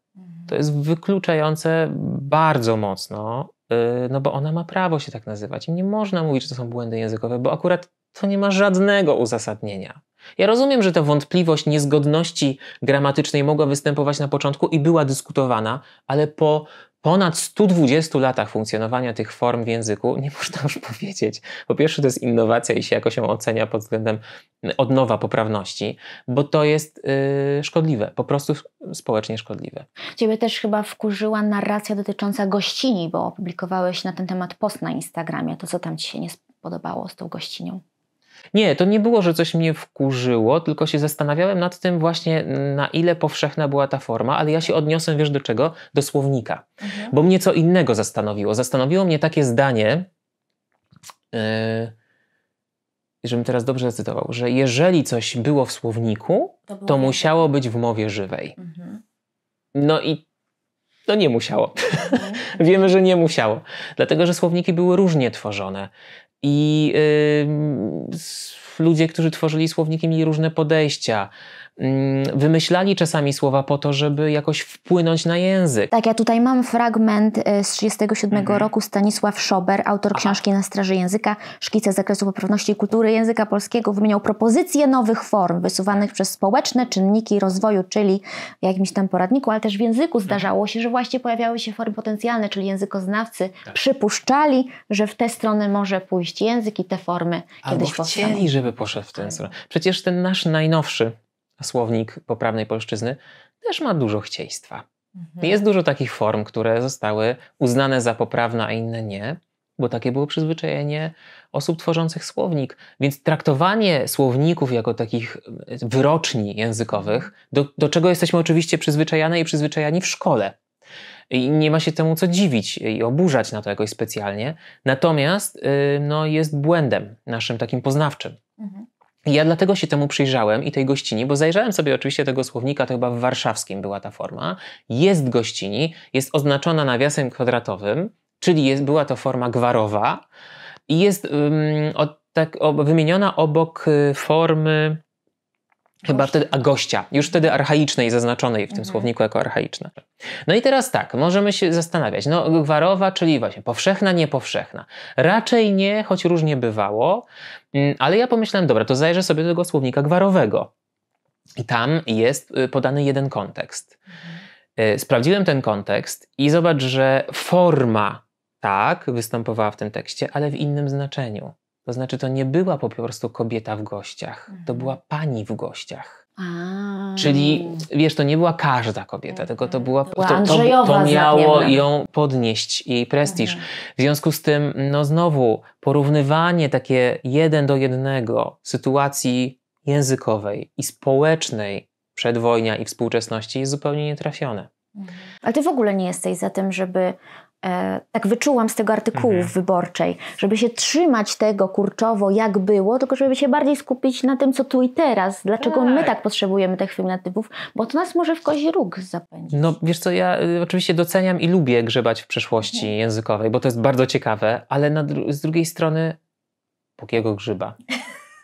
to jest wykluczające bardzo mocno, y, no bo ona ma prawo się tak nazywać i nie można mówić, że to są błędy językowe, bo akurat to nie ma żadnego uzasadnienia. Ja rozumiem, że ta wątpliwość niezgodności gramatycznej mogła występować na początku i była dyskutowana, ale po ponad 120 latach funkcjonowania tych form w języku nie można już powiedzieć. Po pierwsze, to jest innowacja i się jakoś ją ocenia pod względem mm, odnowa poprawności, bo to jest yy, szkodliwe, po prostu społecznie szkodliwe. Ciebie też chyba wkurzyła narracja dotycząca gościni, bo opublikowałeś na ten temat post na Instagramie. To co tam ci się nie spodobało z tą gościnią? Nie, to nie było, że coś mnie wkurzyło, tylko się zastanawiałem nad tym właśnie, na ile powszechna była ta forma, ale ja się odniosłem, wiesz do czego? Do słownika. Mhm. Bo mnie co innego zastanowiło. Zastanowiło mnie takie zdanie, yy, żebym teraz dobrze zacytował, że jeżeli coś było w słowniku, to, musiało być w mowie żywej. Mhm. No i no nie musiało. Mhm. Wiemy, że nie musiało, dlatego że słowniki były różnie tworzone i ludzie, którzy tworzyli słowniki, mieli różne podejścia. Mm, wymyślali czasami słowa po to, żeby jakoś wpłynąć na język. Tak, ja tutaj mam fragment e, z 1937 mhm. roku Stanisław Schober, autor Aha. książki Na straży języka, szkice z zakresu poprawności i kultury języka polskiego, wymieniał propozycje nowych form wysuwanych przez społeczne czynniki rozwoju, czyli w jakimś tam poradniku, ale też w języku mhm. zdarzało się, że właśnie pojawiały się formy potencjalne, czyli językoznawcy tak. przypuszczali, że w tę stronę może pójść język i te formy Albo kiedyś powstaną. chcieli, żeby poszedł w tę stronę. Przecież ten nasz najnowszy słownik poprawnej polszczyzny, też ma dużo chciejstwa. Mhm. Jest dużo takich form, które zostały uznane za poprawne, a inne nie, bo takie było przyzwyczajenie osób tworzących słownik. Więc traktowanie słowników jako takich e, wyroczni językowych, do, do czego jesteśmy oczywiście przyzwyczajane i przyzwyczajani w szkole. I nie ma się temu co dziwić i oburzać na to jakoś specjalnie. Natomiast yy, no, jest błędem naszym takim poznawczym. Mhm ja dlatego się temu przyjrzałem i tej gościni, bo zajrzałem sobie oczywiście tego słownika, to chyba w warszawskim była ta forma. Jest gościni, jest oznaczona nawiasem kwadratowym, czyli jest, była to forma gwarowa i jest um, tak, wymieniona obok y, formy Chyba wtedy, a gościa, już wtedy archaicznej, zaznaczonej w tym mhm. słowniku jako archaiczna. No i teraz tak, możemy się zastanawiać, no gwarowa, czyli właśnie powszechna, niepowszechna. Raczej nie, choć różnie bywało, mm, ale ja pomyślałem, dobra, to zajrzę sobie do tego słownika gwarowego. I tam jest y, podany jeden kontekst. Mhm. Y, sprawdziłem ten kontekst i zobacz, że forma tak występowała w tym tekście, ale w innym znaczeniu. To znaczy, to nie była po prostu kobieta w gościach, to mhm. była pani w gościach. A. Czyli wiesz, to nie była każda kobieta, tylko to była. Mhm. była to, to, to, miało ją podnieść, jej prestiż. Mhm. W związku z tym, no znowu, porównywanie takie jeden do jednego sytuacji językowej i społecznej przedwojnia i współczesności jest zupełnie nietrafione. Ale ty w ogóle nie jesteś za tym, żeby E, tak wyczułam z tego artykułu mhm. wyborczej, żeby się trzymać tego kurczowo, jak było, tylko żeby się bardziej skupić na tym, co tu i teraz, dlaczego tak. my tak potrzebujemy tych feminatywów, bo to nas może w kozi róg zapędzić. No wiesz co, ja y, oczywiście doceniam i lubię grzebać w przeszłości mhm. językowej, bo to jest bardzo ciekawe, ale dru- z drugiej strony pokiego grzyba.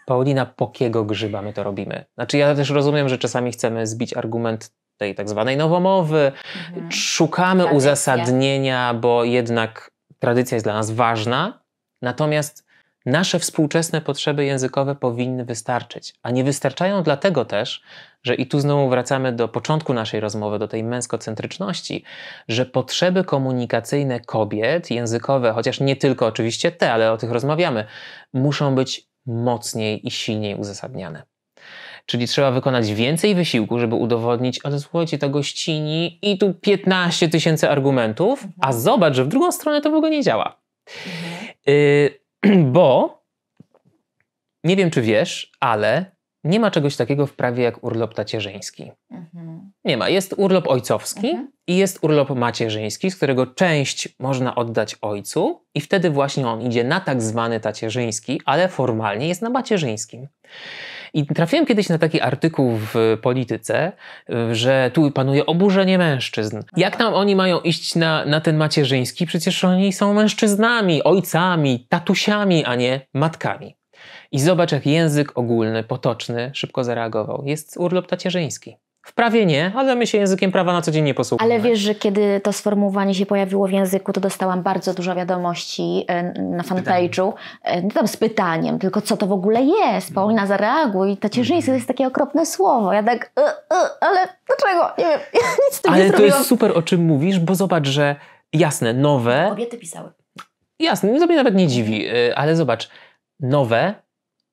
Paulina, pokiego grzyba my to robimy. Znaczy ja też rozumiem, że czasami chcemy zbić argument tej tak zwanej nowomowy. Mhm. Szukamy Tradycja. uzasadnienia, bo jednak tradycja jest dla nas ważna, natomiast nasze współczesne potrzeby językowe powinny wystarczyć, a nie wystarczają dlatego też, że i tu znowu wracamy do początku naszej rozmowy, do tej męskocentryczności, że potrzeby komunikacyjne kobiet, językowe, chociaż nie tylko oczywiście te, ale o tych rozmawiamy, muszą być mocniej i silniej uzasadniane. Czyli trzeba wykonać więcej wysiłku, żeby udowodnić, ale słuchajcie, ta gościni i tu 15 tysięcy argumentów, a mhm. zobacz, że w drugą stronę to w ogóle nie działa. Mhm. Y, bo nie wiem, czy wiesz, ale nie ma czegoś takiego w prawie jak urlop tacierzyński. Mhm. Nie ma. Jest urlop ojcowski mhm. i jest urlop macierzyński, z którego część można oddać ojcu, i wtedy właśnie on idzie na tak zwany tacierzyński, ale formalnie jest na macierzyńskim. I trafiłem kiedyś na taki artykuł w polityce, że tu panuje oburzenie mężczyzn. Jak tam oni mają iść na, na ten macierzyński? Przecież oni są mężczyznami, ojcami, tatusiami, a nie matkami. I zobacz, jak język ogólny, potoczny szybko zareagował. Jest urlop tacierzyński. Wprawie nie, ale my się językiem prawa na co dzień nie posługujemy. Ale wiesz, że kiedy to sformułowanie się pojawiło w języku, to dostałam bardzo dużo wiadomości e, na fanpage'u, e, no tam z pytaniem, tylko co to w ogóle jest? No. Paulina, zareaguj, tacierzyński to jest takie okropne słowo. Ja tak, y, y, ale dlaczego? Nie wiem, ja nic z tym ale nie Ale to jest super, o czym mówisz, bo zobacz, że jasne, nowe... Kobiety pisały. Jasne, no to mnie nawet nie dziwi, ale zobacz, nowe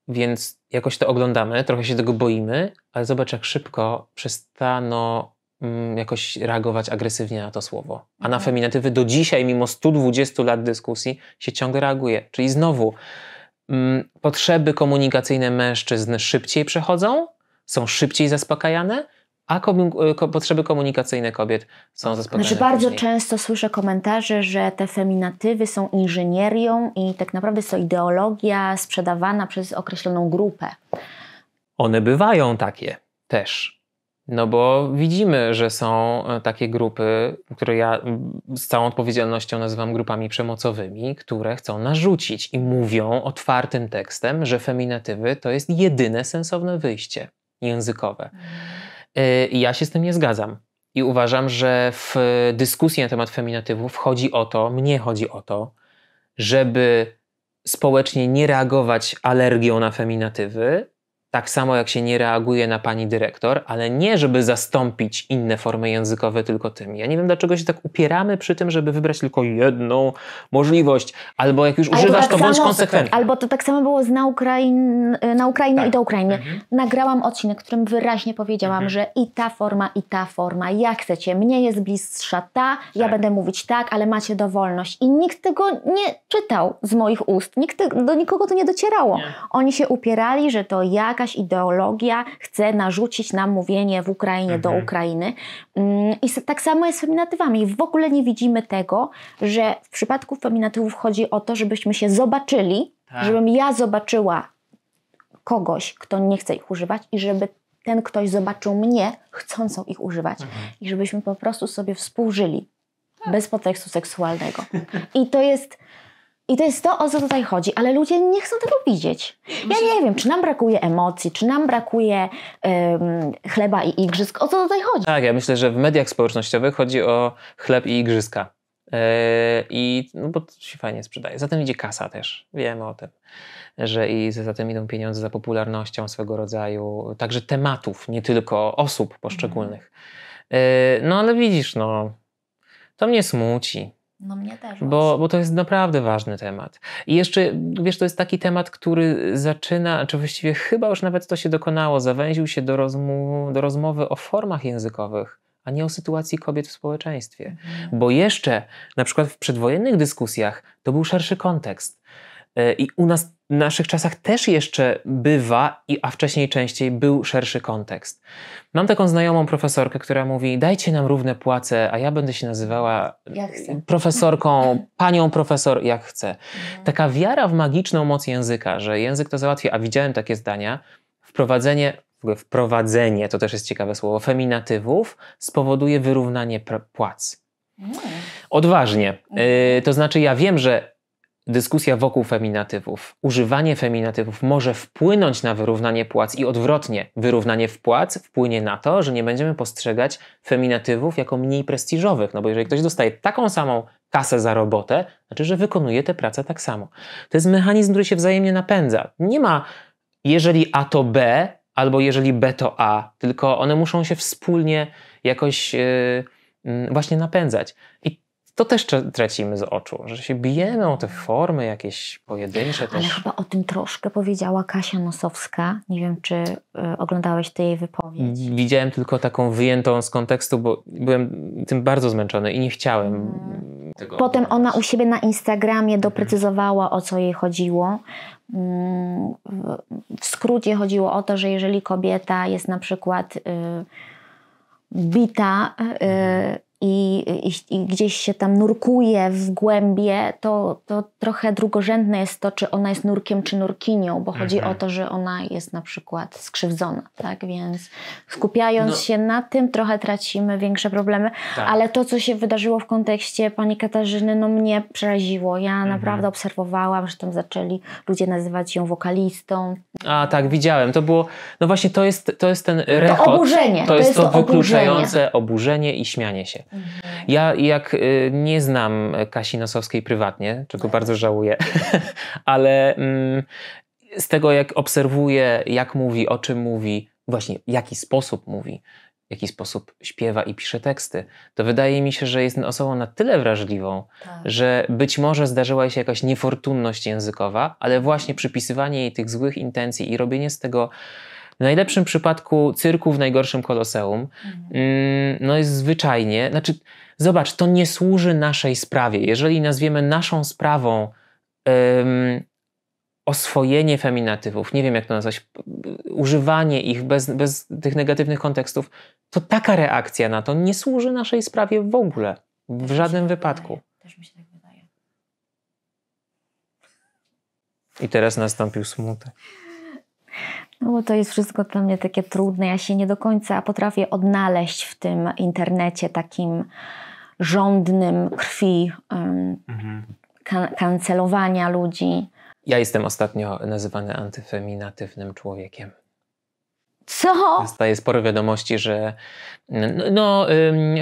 więc jakoś to oglądamy, trochę się tego boimy, ale zobacz, jak szybko przestano mm, jakoś reagować agresywnie na to słowo. A na tak. feminatywy do dzisiaj, mimo 120 lat dyskusji, się ciągle reaguje. Czyli znowu mm, potrzeby komunikacyjne mężczyzn szybciej przechodzą, są szybciej zaspokajane, a y, potrzeby komunikacyjne kobiet są tak. zaspokojone. Znaczy bardzo później. często słyszę komentarze, że te feminatywy są inżynierią i tak naprawdę jest to ideologia sprzedawana przez określoną grupę. One bywają takie też. No bo widzimy, że są e, takie grupy, które ja z całą odpowiedzialnością nazywam grupami przemocowymi, które chcą narzucić i mówią otwartym tekstem, że feminatywy to jest jedyne sensowne wyjście językowe. Hmm. E, ja się z tym nie zgadzam. I uważam, że w dyskusji na temat feminatywów chodzi o to, mnie chodzi o to, żeby społecznie nie reagować alergią na feminatywy, tak samo jak się nie reaguje na pani dyrektor, ale nie żeby zastąpić inne formy językowe tylko tymi. Ja nie wiem, dlaczego się tak upieramy przy tym, żeby wybrać tylko jedną możliwość, albo jak już używasz, tak to bądź konsekwentny. Albo to tak samo było z na, Ukrain, y, na Ukrainie tak. i do Ukrainy. Mhm. Nagrałam odcinek, w którym wyraźnie powiedziałam, mhm. że i ta forma, i ta forma, jak chcecie, mnie jest bliższa ta, tak. ja będę mówić tak, ale macie dowolność. I nikt tego nie czytał z moich ust, nikt, do nikogo to nie docierało. Nie. Oni się upierali, że to jak jakaś ideologia chce narzucić nam mówienie w Ukrainie mhm. do Ukrainy. Mm, I tak samo jest z feminatywami. W ogóle nie widzimy tego, że w przypadku feminatywów chodzi o to, żebyśmy się zobaczyli, tak. żebym ja zobaczyła kogoś, kto nie chce ich używać i żeby ten ktoś zobaczył mnie chcącą ich używać mhm. i żebyśmy po prostu sobie współżyli tak. bez podtekstu seksualnego. I to jest i to jest to, o co tutaj chodzi, ale ludzie nie chcą tego widzieć. Ja nie wiem, czy nam brakuje emocji, czy nam brakuje um, chleba i igrzysk. O co tutaj chodzi? Tak, ja myślę, że w mediach społecznościowych chodzi o chleb i igrzyska. E, I no bo to się fajnie sprzedaje. Zatem idzie kasa też. Wiemy o tym, że i za tym idą pieniądze za popularnością swego rodzaju, także tematów, nie tylko osób poszczególnych. Mhm. E, no ale widzisz, no, to mnie smuci no mnie też. Bo, bo to jest naprawdę ważny temat. I jeszcze, wiesz, to jest taki temat, który zaczyna, czy właściwie chyba już nawet to się dokonało, zawęził się do, rozmu, do rozmowy o formach językowych, a nie o sytuacji kobiet w społeczeństwie. Mhm. Bo jeszcze, na przykład w przedwojennych dyskusjach, to był szerszy kontekst. E, I u nas w naszych czasach też jeszcze bywa, i a wcześniej częściej był szerszy kontekst. Mam taką znajomą profesorkę, która mówi: Dajcie nam równe płace, a ja będę się nazywała e, profesorką, panią profesor, jak chcę. Mhm. Taka wiara w magiczną moc języka, że język to załatwi, a widziałem takie zdania, wprowadzenie wprowadzenie, to też jest ciekawe słowo, feminatywów spowoduje wyrównanie płac. Mm. Odważnie. Yy, to znaczy, ja wiem, że dyskusja wokół feminatywów. Używanie feminatywów może wpłynąć na wyrównanie płac i odwrotnie, wyrównanie płac wpłynie na to, że nie będziemy postrzegać feminatywów jako mniej prestiżowych, no bo jeżeli ktoś dostaje taką samą kasę za robotę, znaczy, że wykonuje tę pracę tak samo. To jest mechanizm, który się wzajemnie napędza. Nie ma jeżeli A to B, albo jeżeli B to A, tylko one muszą się wspólnie jakoś yy, yy, właśnie napędzać. I to też tracimy z oczu, że się bijemy o te formy jakieś pojedyncze. Też. Ale chyba o tym troszkę powiedziała Kasia Nosowska. Nie wiem, czy e, oglądałeś tę jej wypowiedź. Mm, widziałem tylko taką wyjętą z kontekstu, bo byłem tym bardzo zmęczony i nie chciałem hmm. tego. Potem ona u siebie na Instagramie mhm. doprecyzowała, hmm. o co jej chodziło. Mm, w skrócie chodziło o to, że jeżeli kobieta jest na przykład y, bita, y, mhm i, i, i, gdzieś się tam nurkuje w głębie, to, to trochę drugorzędne jest to, czy ona jest nurkiem, czy nurkinią, bo mhm. chodzi o to, że ona jest na przykład skrzywdzona, tak? Więc skupiając no. się na tym, trochę tracimy większe problemy, tak. ale to, co się wydarzyło w kontekście pani Katarzyny, no mnie przeraziło. Ja mhm. naprawdę obserwowałam, że tam zaczęli ludzie nazywać ją wokalistą. A tak, widziałem. To było, no właśnie to jest, to jest ten rechot. To oburzenie. To, to jest to, wykluczające oburzenie. oburzenie i śmianie się. Mhm. Ja jak y, nie znam Kasi Nosowskiej prywatnie, czego tak. bardzo żałuję, ale mm, z tego jak obserwuję, jak mówi, o czym mówi, właśnie jaki sposób mówi, w jaki sposób śpiewa i pisze teksty, to wydaje mi się, że jest osobą na tyle wrażliwą, tak. że być może zdarzyła się jakaś niefortunność językowa, ale właśnie przypisywanie jej tych złych intencji i robienie z tego w najlepszym przypadku cyrku, w najgorszym koloseum. Mhm. Mm, no jest zwyczajnie, znaczy zobacz, to nie służy naszej sprawie. Jeżeli nazwiemy naszą sprawą um, oswojenie feminatywów, nie wiem jak to nazwać, używanie ich bez, bez tych negatywnych kontekstów, to taka reakcja na to nie służy naszej sprawie w ogóle, w żadnym tak wypadku. Też mi się tak wydaje. I teraz nastąpił smutek. No bo to jest wszystko dla mnie takie trudne. Ja się nie do końca potrafię odnaleźć w tym internecie takim żądnym krwi, um, mhm. kan- kancelowania ludzi. Ja jestem ostatnio nazywany antyfeminatywnym człowiekiem. Co? Dostaję sporo wiadomości, że no, no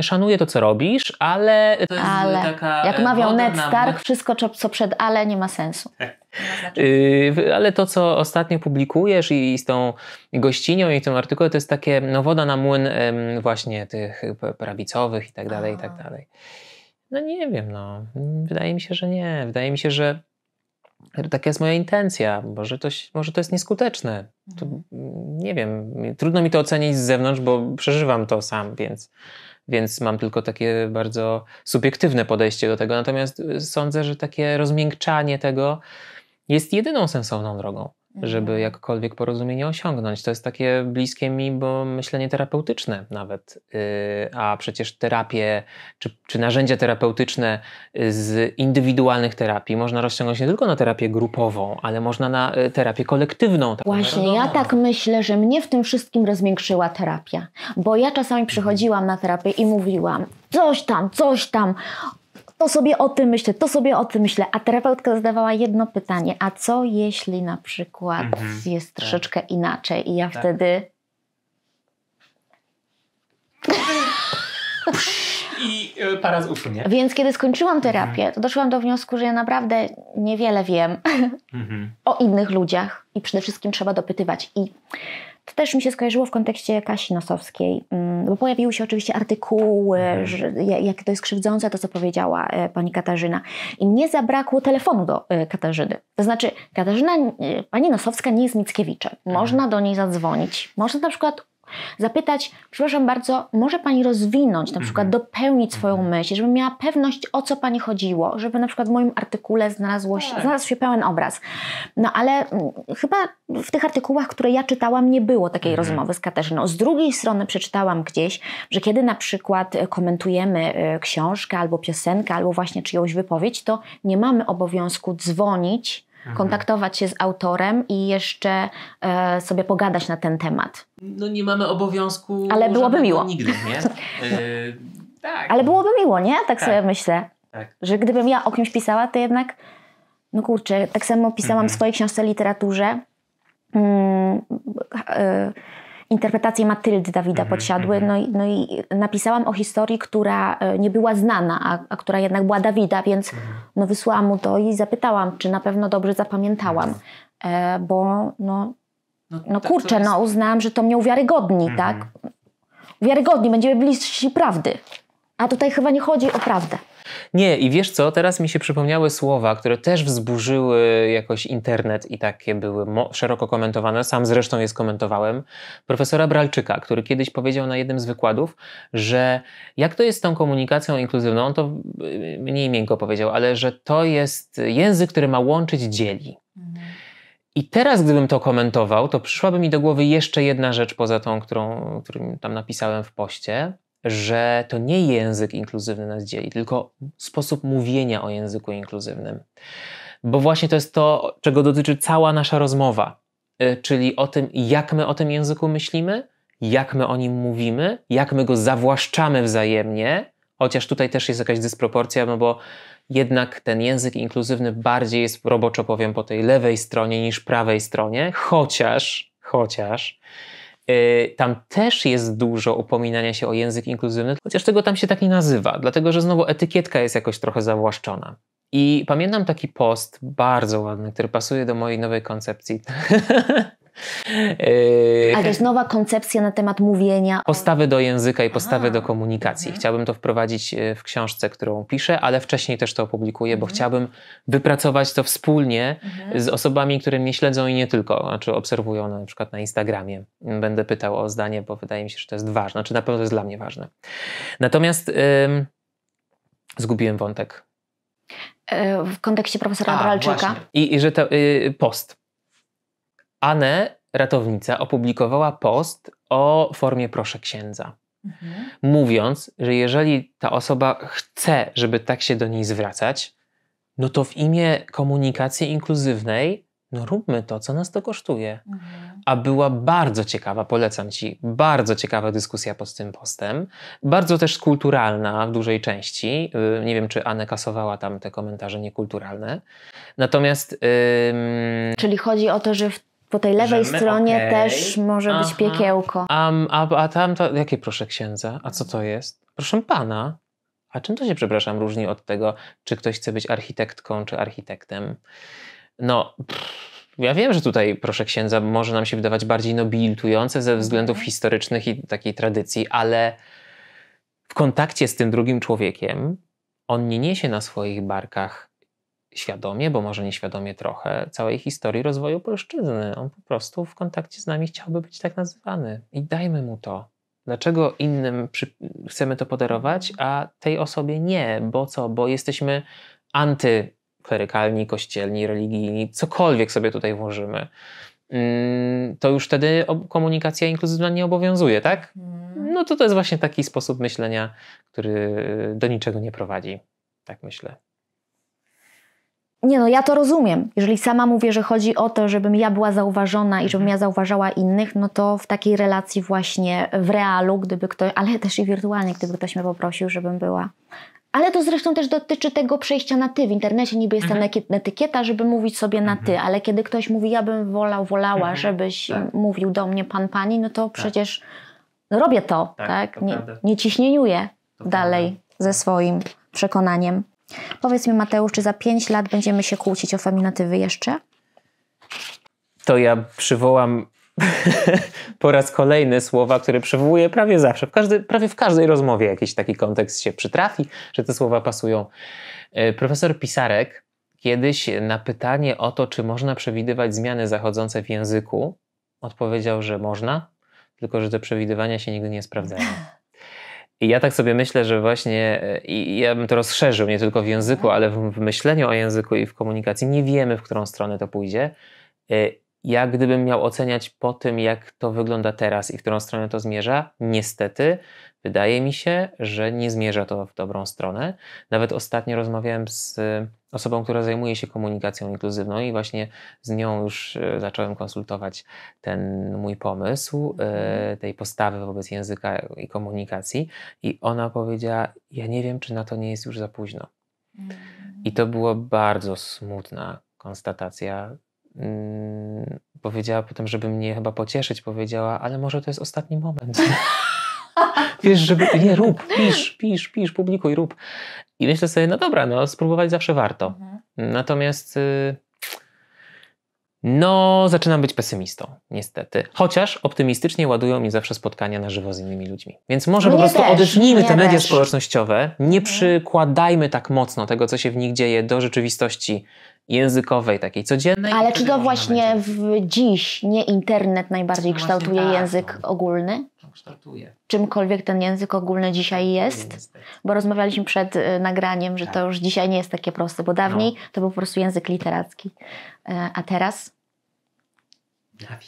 szanuję to, co robisz, ale to jest ale. taka... Jak e, mawiał Ned Stark, wszystko, co przed ale nie ma sensu. Yy, ale to, co ostatnio publikujesz i, i z tą gościnią i tym artykułem, to jest takie no, woda na młyn właśnie tych prawicowych i tak dalej, i tak dalej. No nie wiem, no. Wydaje mi się, że nie. Wydaje mi się, że taka jest moja intencja. Może to, może to jest nieskuteczne. To, mhm. mm, nie wiem, trudno mi to ocenić z zewnątrz, bo przeżywam to sam, więc, więc mam tylko takie bardzo subiektywne podejście do tego. Natomiast y, sądzę, że takie rozmiękczanie tego jest jedyną sensowną drogą żeby mhm. jakkolwiek porozumienie osiągnąć. To jest takie bliskie mi, bo myślenie terapeutyczne nawet. Y, a przecież terapie czy, czy narzędzia terapeutyczne y, z indywidualnych terapii można rozciągnąć nie tylko na terapię grupową, ale można na y, terapię kolektywną. Tak Właśnie, ja tak myślę, że mnie w tym wszystkim rozmiększyła terapia, bo ja czasami mhm. przychodziłam na terapię i mówiłam, coś tam, coś tam, to sobie o tym myślę, to sobie o tym myślę. A terapeutka zadawała jedno pytanie, a co jeśli na przykład mhm, jest tak. troszeczkę inaczej i ja tak. wtedy... I e, para z uszu, nie? Więc kiedy skończyłam mhm. terapię, to doszłam do wniosku, że ja naprawdę niewiele wiem mhm. o innych ludziach i przede wszystkim trzeba dopytywać. I to też mi się skojarzyło w kontekście Kasi Nosowskiej, mm, bo pojawiły się oczywiście artykuły, mhm. że, jak to jest krzywdzące to, co powiedziała e, pani Katarzyna. I mnie zabrakło telefonu do e, Katarzyny. To znaczy, Katarzyna, e, pani Nosowska nie jest Mickiewiczem. Mhm. Można do niej zadzwonić, można na przykład Zapytać, przepraszam bardzo, może Pani rozwinąć, na przykład mhm. dopełnić swoją mhm. myśl, żebym miała pewność, o co Pani chodziło, żeby na przykład w moim artykule znalazło się, tak. znalazł się pełen obraz. No ale mm, chyba w tych artykułach, które ja czytałam, nie było takiej mhm. rozmowy z Katarzyną. Z drugiej strony przeczytałam gdzieś, że kiedy na przykład e, komentujemy e, książkę albo piosenkę, albo właśnie czyjąś wypowiedź, to nie mamy obowiązku dzwonić Mhm. kontaktować się z autorem i jeszcze e, sobie pogadać na ten temat. No nie mamy obowiązku. Ale byłoby miło. Nigdy, nie? E, tak. Ale byłoby miło, nie? Tak, tak. sobie myślę. Tak. Że gdybym ja o kimś pisała, to jednak, no kurczę, tak samo pisałam mhm. w swojej książce literaturze. Mm, e, interpretację Matyldy Dawida mm Podsiadły. Mhm. No i, no i napisałam o historii, która e, nie była znana, a, a która jednak była Dawida, więc mhm. no wysłałam mu to i zapytałam, czy na pewno dobrze zapamiętałam, mhm. e, bo no, no, no tak, kurczę, no uznałam, że to mnie uwiarygodni, tak? Uwiarygodni, będziemy bliżsi prawdy. A tutaj chyba nie chodzi o prawdę. Nie, i wiesz co, teraz mi się przypomniały słowa, które też wzburzyły jakoś internet i takie były szeroko komentowane. Sam zresztą je skomentowałem. Profesora Bralczyka, który kiedyś powiedział na jednym z wykładów, że jak to jest z tą komunikacją inkluzywną, on to y, mniej miękko powiedział, ale że to jest język, który ma łączyć, dzieli. Mhm. I teraz, gdybym to komentował, to przyszłaby mi do głowy jeszcze jedna rzecz poza tą, którą tam napisałem w poście, że to nie język inkluzywny nas dzieli, tylko sposób mówienia o języku inkluzywnym. Bo właśnie to jest to, czego dotyczy cała nasza rozmowa, y, czyli o tym, jak my o tym języku myślimy, jak my o nim mówimy, jak my go zawłaszczamy wzajemnie, chociaż tutaj też jest jakaś dysproporcja, no bo jednak ten język inkluzywny bardziej jest roboczo powiem po tej lewej stronie niż prawej stronie, chociaż, chociaż Y, tam też jest dużo upominania się o język inkluzywny, chociaż tego tam się tak nie nazywa, dlatego że znowu etykietka jest jakoś trochę zawłaszczona. I pamiętam taki post, bardzo ładny, który pasuje do mojej nowej koncepcji, Yy, ale to jest nowa koncepcja na temat mówienia. Postawy do języka i postawy Aha. do komunikacji. Mhm. Chciałbym to wprowadzić e, w książce, którą piszę, ale wcześniej też to opublikuję, bo mhm. chciałbym wypracować to wspólnie mhm. z osobami, które mnie śledzą i nie tylko, znaczy obserwują na przykład na Instagramie. Będę pytał o zdanie, bo wydaje mi się, że to jest ważne, znaczy na pewno to jest dla mnie ważne. Natomiast ym, zgubiłem wątek. E, w kontekście profesora A, Dralczyka. I, I, że to, y, post. Anne, ratownica, opublikowała post o formie proszę księdza. Mhm. Mówiąc, że jeżeli ta osoba chce, żeby tak się do niej zwracać, no to w imię komunikacji inkluzywnej, no róbmy to, co nas to kosztuje. Mhm. A była bardzo ciekawa, polecam ci, bardzo ciekawa dyskusja pod tym postem. Bardzo też kulturalna w dużej części. Y, nie wiem, czy Anne kasowała tam te komentarze niekulturalne. Natomiast. Ym... Czyli chodzi o to, że w po tej lewej stronie okay. też może Aha. być piekiełko. A, a, a tam to, jakie proszę księdza? A co to jest? Proszę pana. A czym to się, przepraszam, różni od tego, czy ktoś chce być architektką, czy architektem? No, pff. Ja wiem, że tutaj, proszę księdza, może nam się wydawać bardziej nobilitujące ze względów mhm. historycznych i takiej tradycji, ale w kontakcie z tym drugim człowiekiem on nie niesie na swoich barkach świadomie, bo może nieświadomie trochę, całej historii rozwoju polszczyzny. On po prostu w kontakcie z nami chciałby być tak nazywany. I dajmy mu to. Dlaczego innym przy... chcemy to podarować, a tej osobie nie? Bo co? Bo jesteśmy antyklerykalni, kościelni, religijni, cokolwiek sobie tutaj włożymy. Mm, to już wtedy komunikacja inkluzywna nie obowiązuje, tak? Mhm. No to to jest właśnie taki sposób myślenia, który do niczego nie prowadzi. Tak myślę. Nie no, ja to rozumiem. Jeżeli sama mówię, że chodzi o to, żebym ja była zauważona i żebym mhm. ja zauważała innych, no to w takiej relacji właśnie w realu, gdyby ktoś, ale też i wirtualnie, gdyby ktoś mnie poprosił, żebym była. Ale to zresztą też dotyczy tego przejścia na ty. W internecie niby jest mhm. ta etykieta, żeby mówić sobie na ty, mhm. ale kiedy ktoś mówi, ja bym wolał, wolała, mhm. żebyś tak. mówił do mnie pan, pani, no to tak. przecież robię to, tak? tak? To nie, nie ciśnieniuję to dalej prawda. ze swoim przekonaniem. Powiedz mi, Mateusz, czy za 5 lat będziemy się kłócić o feminatywy jeszcze? To ja przywołam po raz kolejny słowa, które przywołuję prawie zawsze. W każdy, prawie w każdej rozmowie jakiś taki kontekst się przytrafi, że te słowa pasują. E, profesor Pisarek kiedyś na pytanie o to, czy można przewidywać zmiany zachodzące w języku, odpowiedział, że można, tylko że te przewidywania się nigdy nie sprawdzają. I ja tak sobie myślę, że właśnie e, i ja bym to rozszerzył nie tylko w języku, mhm. ale w myśleniu o języku i w komunikacji nie wiemy, w którą stronę to pójdzie. E, ja gdybym miał oceniać po tym, jak to wygląda teraz i w którą stronę to zmierza, niestety Wydaje mi się, że nie zmierza to w dobrą stronę. Nawet ostatnio rozmawiałem z osobą, która zajmuje się komunikacją inkluzywną i właśnie z nią już e, zacząłem konsultować ten mój pomysł, e, mhm. tej postawy wobec języka i komunikacji. I ona powiedziała: Ja nie wiem, czy na to nie jest już za późno. Mm. I to była bardzo smutna konstatacja. Mm, powiedziała potem, żeby mnie chyba pocieszyć, powiedziała, ale może to jest ostatni moment. Wiesz, żeby nie rób, pisz, pisz, pisz, publikuj, rób. I myślę sobie, no dobra, no spróbować zawsze warto. Mhm. Natomiast y, no, zaczynam być pesymistą, niestety. Chociaż optymistycznie ładują mi zawsze spotkania na żywo z innymi ludźmi. Więc może mnie no po prostu też, odetnijmy te media też. społecznościowe, nie mhm. przykładajmy tak mocno tego, co się w nich dzieje, do rzeczywistości językowej, takiej codziennej. Ale czy to właśnie w dziś nie internet najbardziej kształtuje tak. język no. ogólny? kształtuje. Czymkolwiek ten język ogólny dzisiaj tak, jest, bo rozmawialiśmy przed y, nagraniem, że tak. to już dzisiaj nie jest takie proste, bo dawniej no. to był po prostu język literacki, e, a teraz? Nawi.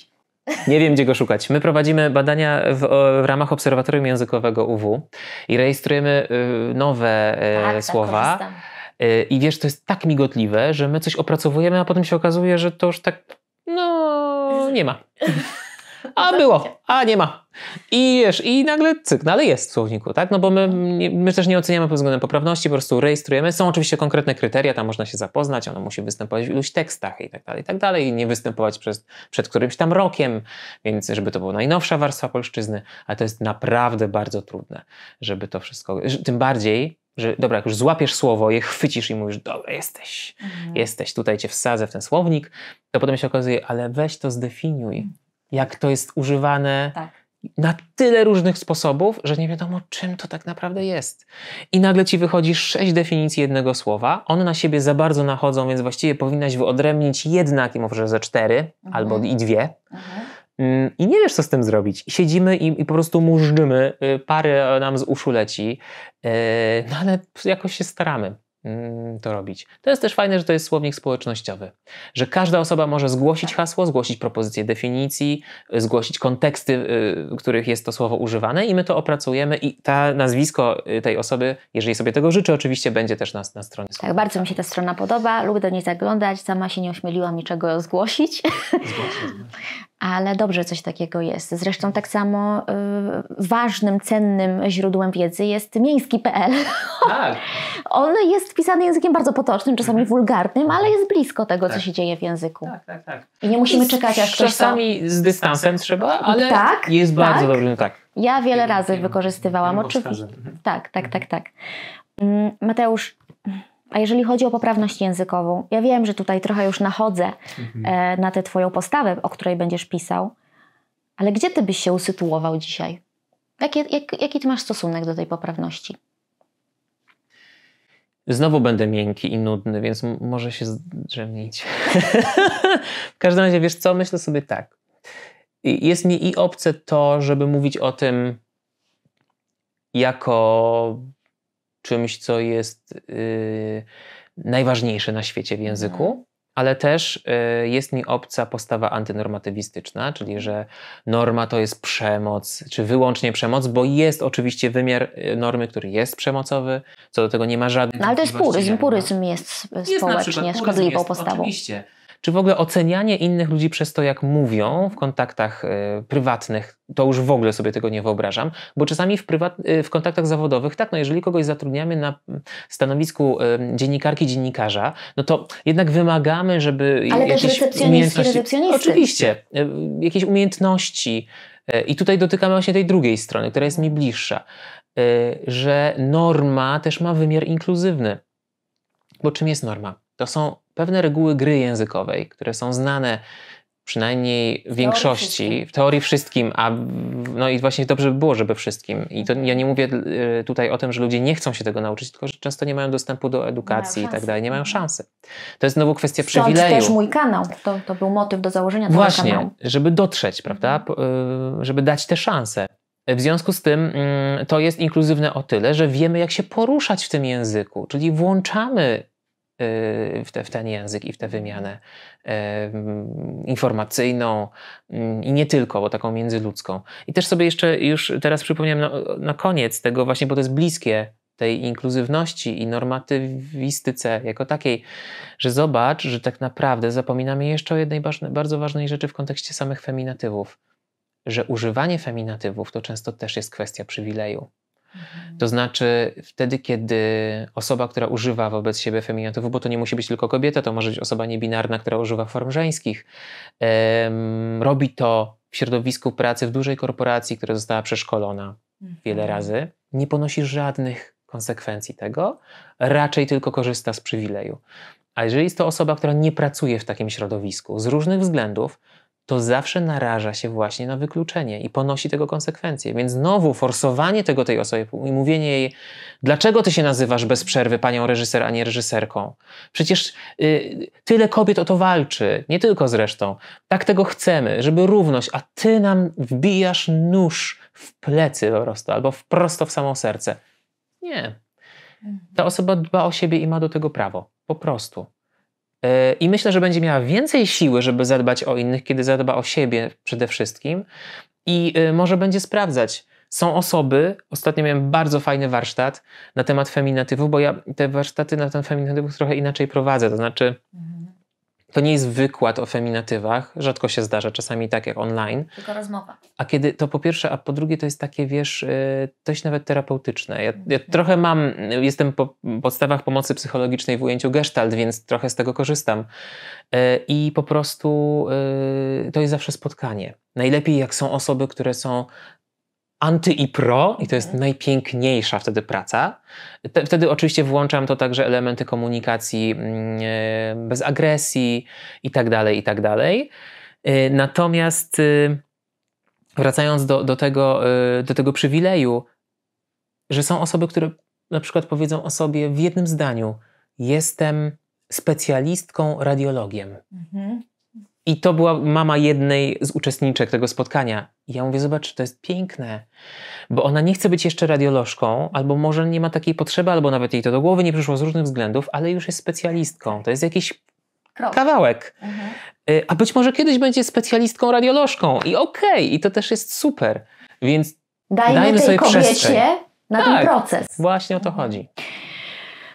Nie wiem, gdzie go szukać. My prowadzimy badania w, w, ramach Obserwatorium Językowego UW i rejestrujemy y, nowe y, tak, tak, słowa. Tak, I wiesz, to jest tak migotliwe, że my coś opracowujemy, a potem się okazuje, że to już tak, no, nie ma. A tak? było, a nie ma. I wiesz, i nagle cyk, no ale jest w słowniku, tak? No bo my, my też nie oceniamy pod względem poprawności, po prostu rejestrujemy. Są oczywiście konkretne kryteria, tam można się zapoznać, ono musi występować w iluś tekstach i tak dalej, i tak dalej, i nie występować przez, przed którymś tam rokiem, więc żeby to była najnowsza warstwa polszczyzny, ale to jest naprawdę bardzo trudne, żeby to wszystko, tym bardziej, że dobra, jak już złapiesz słowo, je chwycisz i mówisz, dobra, jesteś, mhm. jesteś, tutaj cię wsadzę w ten słownik, to potem się okazuje, ale weź to zdefiniuj, jak to jest używane tak. na tyle różnych sposobów, że nie wiadomo, czym to tak naprawdę jest. I nagle ci wychodzi sześć definicji jednego słowa, one na siebie za bardzo nachodzą, więc właściwie powinnaś wyodrębnić jednak, może ze cztery mhm. albo i dwie. Mhm mm, i nie wiesz, co z tym zrobić. Siedzimy i, i po prostu mużdżymy, pary nam z uszu leci, y, no ale jakoś się staramy. Mm, to robić. To jest też fajne, że to jest słownik społecznościowy, że każda osoba może zgłosić hasło, zgłosić propozycję definicji, y, zgłosić konteksty, y, w których jest to słowo używane i my to opracujemy i ta nazwisko y, tej osoby, jeżeli sobie tego życzy, oczywiście będzie też na, na stronie. Tak, bardzo mi się ta strona podoba, lubię do niej zaglądać, sama się nie ośmieliłam niczego zgłosić. zgłosić. No ale dobrze coś takiego jest. Zresztą tak samo y, ważnym, cennym źródłem wiedzy jest miejski.pl. Tak. On jest pisany językiem bardzo potocznym, czasami mhm. wulgarnym, ale jest blisko tego, tak. co się dzieje w języku. Tak, tak, tak. I nie musimy czekać, aż ktoś... Czasami to... z dystansem trzeba, ale tak, jest tak. bardzo tak. Ja wiele razy wykorzystywałam. Oczywiście. Mhm. Tak, tak, tak, mhm. tak. Mm, Mateusz, a jeżeli chodzi o poprawność językową, ja wiem, że tutaj trochę już nachodzę mhm. e, na tę Twoją postawę, o której będziesz pisał, ale gdzie Ty byś się usytuował dzisiaj? Jakie, jak, jaki Ty masz stosunek do tej poprawności? Znowu będę miękki i nudny, więc może się zdrzemnić. w każdym razie, wiesz co, myślę sobie tak. Jest mi i obce to, żeby mówić o tym jako czymś, co jest yy, najważniejsze na świecie w języku. Mhm. Ale też y, jest mi obca postawa antynormatywistyczna, czyli że norma to jest przemoc, czy wyłącznie przemoc, bo jest oczywiście wymiar y, normy, który jest przemocowy, co do tego nie ma żadnych. No, ale to jest puryzm. Puryzm jest społecznie jest szkodliwą jest, postawą. Oczywiście czy w ogóle ocenianie innych ludzi przez to, jak mówią w kontaktach e, prywatnych, to już w ogóle sobie tego nie wyobrażam, bo czasami w, prywat, e, w kontaktach zawodowych, tak, no jeżeli kogoś zatrudniamy na stanowisku dziennikarki, dziennikarza, no to jednak wymagamy, żeby Ale e, jakieś umiejętności... Oczywiście, jakieś umiejętności. I tutaj dotykamy właśnie tej drugiej strony, która jest mi bliższa, że norma też ma wymiar inkluzywny. Bo czym jest norma? To są pewne reguły gry językowej, które są znane przynajmniej w, większości, w teorii wszystkim, a no i właśnie dobrze by było, żeby wszystkim. I to ja nie mówię y, tutaj o tym, że ludzie nie chcą się tego nauczyć, tylko że często nie mają dostępu do edukacji i tak dalej, nie mają szansy. To jest znowu kwestia Stąd przywileju. też mój kanał, to, to był motyw do założenia tego Właśnie, kanału. żeby dotrzeć, prawda, mhm. y, żeby dać te szanse. W związku z tym mm, to jest inkluzywne o tyle, że wiemy, jak się poruszać w tym języku, czyli włączamy Y, w, te, w, ten język i w tę wymianę y, informacyjną y, i nie tylko, bo taką międzyludzką. I też sobie jeszcze już teraz przypomniałem na, na koniec tego właśnie, bo to jest bliskie tej inkluzywności i normatywistyce jako takiej, że zobacz, że tak naprawdę zapominamy jeszcze o jednej bardzo ważnej rzeczy w kontekście samych feminatywów, że używanie feminatywów to często też jest kwestia przywileju. Mhm. To znaczy wtedy, kiedy osoba, która używa wobec siebie feminatywów, bo to nie musi być tylko kobieta, to może być osoba niebinarna, która używa form żeńskich, robi to w środowisku pracy w dużej korporacji, która została przeszkolona mhm. wiele razy, nie ponosi żadnych konsekwencji tego, raczej tylko korzysta z przywileju. A jeżeli jest to osoba, która nie pracuje w takim środowisku z różnych względów, to zawsze naraża się właśnie na wykluczenie i ponosi tego konsekwencje. Więc znowu forsowanie tego tej osoby i mówienie jej, dlaczego ty się nazywasz bez przerwy panią reżyser, a nie reżyserką? Przecież y, tyle kobiet o to walczy, nie tylko zresztą. Tak tego chcemy, żeby równość, a ty nam wbijasz nóż w plecy po prostu, albo prosto w samo serce. Nie. Ta osoba dba o siebie i ma do tego prawo. Po prostu. Yy, I myślę, że będzie miała więcej siły, żeby zadbać o innych, kiedy zadba o siebie przede wszystkim i yy, może będzie sprawdzać. Są osoby, ostatnio miałem bardzo fajny warsztat na temat feminatywu, bo ja te warsztaty na ten feminatywu trochę inaczej prowadzę. To znaczy, mhm to nie jest wykład o feminatywach, rzadko się zdarza, czasami tak jak online. Tylko rozmowa. A kiedy to po pierwsze, a po drugie to jest takie, wiesz, y, dość nawet terapeutyczne. Ja, ja mhm. trochę mam, jestem po podstawach pomocy psychologicznej w ujęciu gestalt, więc trochę z tego korzystam. Y, I po prostu y, to jest zawsze spotkanie. Najlepiej jak są osoby, które są anty i pro, i to jest mhm. najpiękniejsza wtedy praca. wtedy oczywiście włączam to także elementy komunikacji mm, e, bez agresji i tak dalej, i tak dalej. E, natomiast y, wracając do, do, tego, y, do tego przywileju, że są osoby, które na przykład powiedzą o sobie w jednym zdaniu: Jestem specjalistką radiologiem. Mhm. I to była mama jednej z uczestniczek tego spotkania. I ja mówię, zobacz, to jest piękne, bo ona nie chce być jeszcze radiolożką, albo może nie ma takiej potrzeby, albo nawet jej to do głowy nie przyszło z różnych względów, ale już jest specjalistką. To jest jakiś Krok. kawałek. Mhm. Y, a być może kiedyś będzie specjalistką radiolożką i okej, okay, i to też jest super. Więc dajmy, dajmy sobie kobiecie przestrzeń. na tak, ten proces. Właśnie o to mhm. chodzi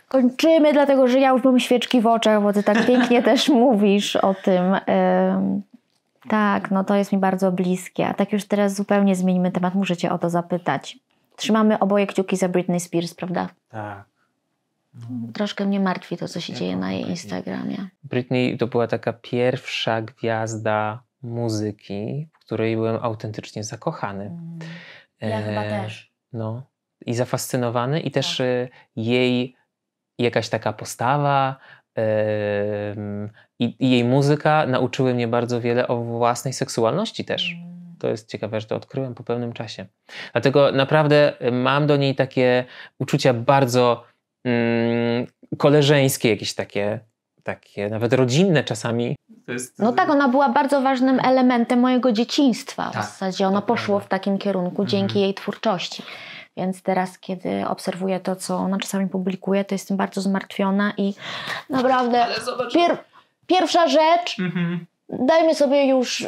kończymy, dlatego że ja już mam świeczki w oczach, bo ty tak pięknie też mówisz o tym. Tak, no to jest mi bardzo bliskie. A tak już teraz zupełnie zmienimy temat, muszę cię o to zapytać. Trzymamy oboje kciuki za Britney Spears, prawda? Tak. No. Troszkę mnie martwi to, co się ja dzieje na jej Britney. Instagramie. Britney to była taka pierwsza gwiazda muzyki, w której byłem autentycznie zakochany. Mm. Ja e, chyba też. No. I zafascynowany, i też tak. E, jej jakaś taka postawa yy, i jej muzyka nauczyły mnie bardzo wiele o własnej seksualności też. Mm. To jest ciekawe, że to odkryłem po pewnym czasie. Dlatego naprawdę mam do niej takie uczucia bardzo yy, koleżeńskie, jakieś takie, takie nawet rodzinne czasami. No tak, ona była bardzo ważnym elementem mojego dzieciństwa. W tak, zasadzie ono poszło prawda. w takim kierunku dzięki mhm. jej twórczości. Więc teraz, kiedy obserwuję to, co ona czasami publikuje, to jestem bardzo zmartwiona i naprawdę. Pier pierwsza rzecz. Mhm. Dajmy sobie już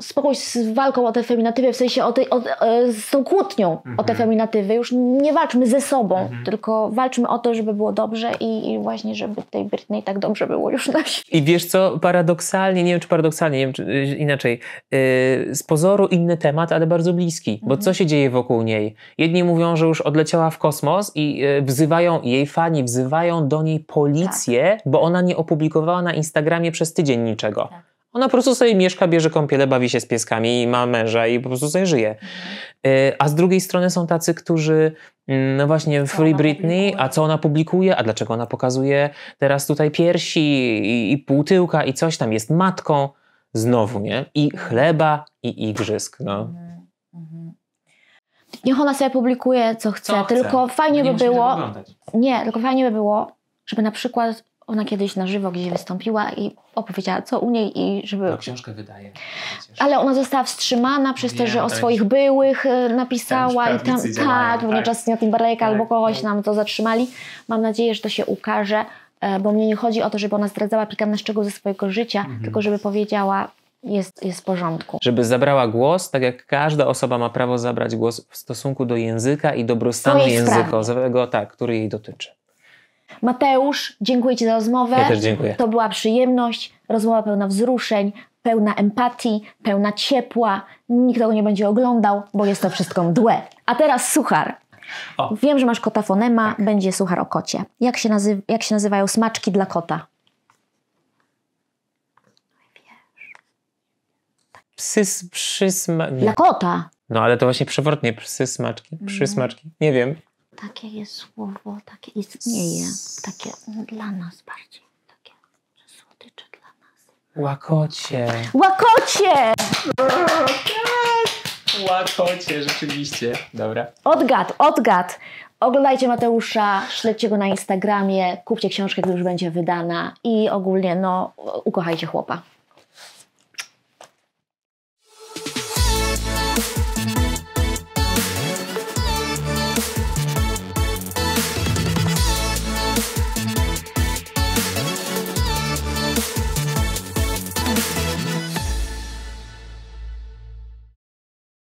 spokój z walką o te feminatywy, w sensie o te o, e, z tą kłótnią mhm. o te mhm. feminatywy. Już nie walczmy ze sobą, mhm. tylko walczmy o to, żeby było dobrze i, i właśnie, żeby tej Britney tak dobrze było już na świecie. I wiesz co, paradoksalnie, nie wiem czy paradoksalnie, nie wiem czy y, inaczej, yy, z pozoru inny temat, ale bardzo bliski, mhm. bo co się dzieje wokół niej? Jedni mówią, że już odleciała w kosmos i yy, wzywają, jej fani wzywają do niej policję, tak. bo ona nie opublikowała na Instagramie przez tydzień niczego. Tak ona po prostu sobie mieszka, bierze kąpiele, bawi się z pieskami i ma męża i po prostu sobie żyje. Y, a z drugiej strony są tacy, którzy mm, no właśnie Free Britney, a co ona publikuje, a dlaczego ona pokazuje teraz tutaj piersi i, i półtyłka i coś tam, jest matką znowu, nie? I chleba i igrzysk, no. Mhm, mhm. Niech ona sobie publikuje co chce, co tylko fajnie by było... Nie, tylko fajnie by było, żeby na przykład ona kiedyś na żywo gdzieś wystąpiła i opowiedziała, co u niej i żeby... No, książkę wydaje. Ale ona została wstrzymana przez to, że o swoich byłych e, napisała i tam... tak, tak, tak. Justina Timberlake'a tak, albo tak. kogoś tak. nam to zatrzymali. Mam nadzieję, że to się ukaże, e, bo mnie nie chodzi o to, żeby ona zdradzała pikantne szczegóły ze swojego życia, mhm. tylko żeby powiedziała, jest, jest w porządku. Żeby zabrała głos, tak jak każda osoba ma prawo zabrać głos w stosunku do języka i dobrostanu języka, tak, który jej dotyczy. Mateusz, dziękuję Ci za rozmowę. Ja też dziękuję. To była przyjemność, rozmowa pełna wzruszeń, pełna empatii, pełna ciepła. Nikt tego nie będzie oglądał, bo jest to wszystko mdłe. A teraz suchar. O. Wiem, że masz kota fonema, tak. będzie suchar o kocie. Jak się, nazy- jak się nazywają smaczki dla kota? Psy, psy, sma- Dla kota. No ale to właśnie przewrotnie, psy, smaczki, przysmaczki. Mhm. smaczki. Nie wiem takie jest słowo, takie istnieje, takie dla nas bardziej, takie słodycze dla nas. Łakocie. Łakocie! Łakocie, rzeczywiście. Dobra. Odgad, odgad. Oglądajcie Mateusza, śledźcie go na Instagramie, kupcie książkę, gdy już będzie wydana i ogólnie no, ukochajcie chłopa.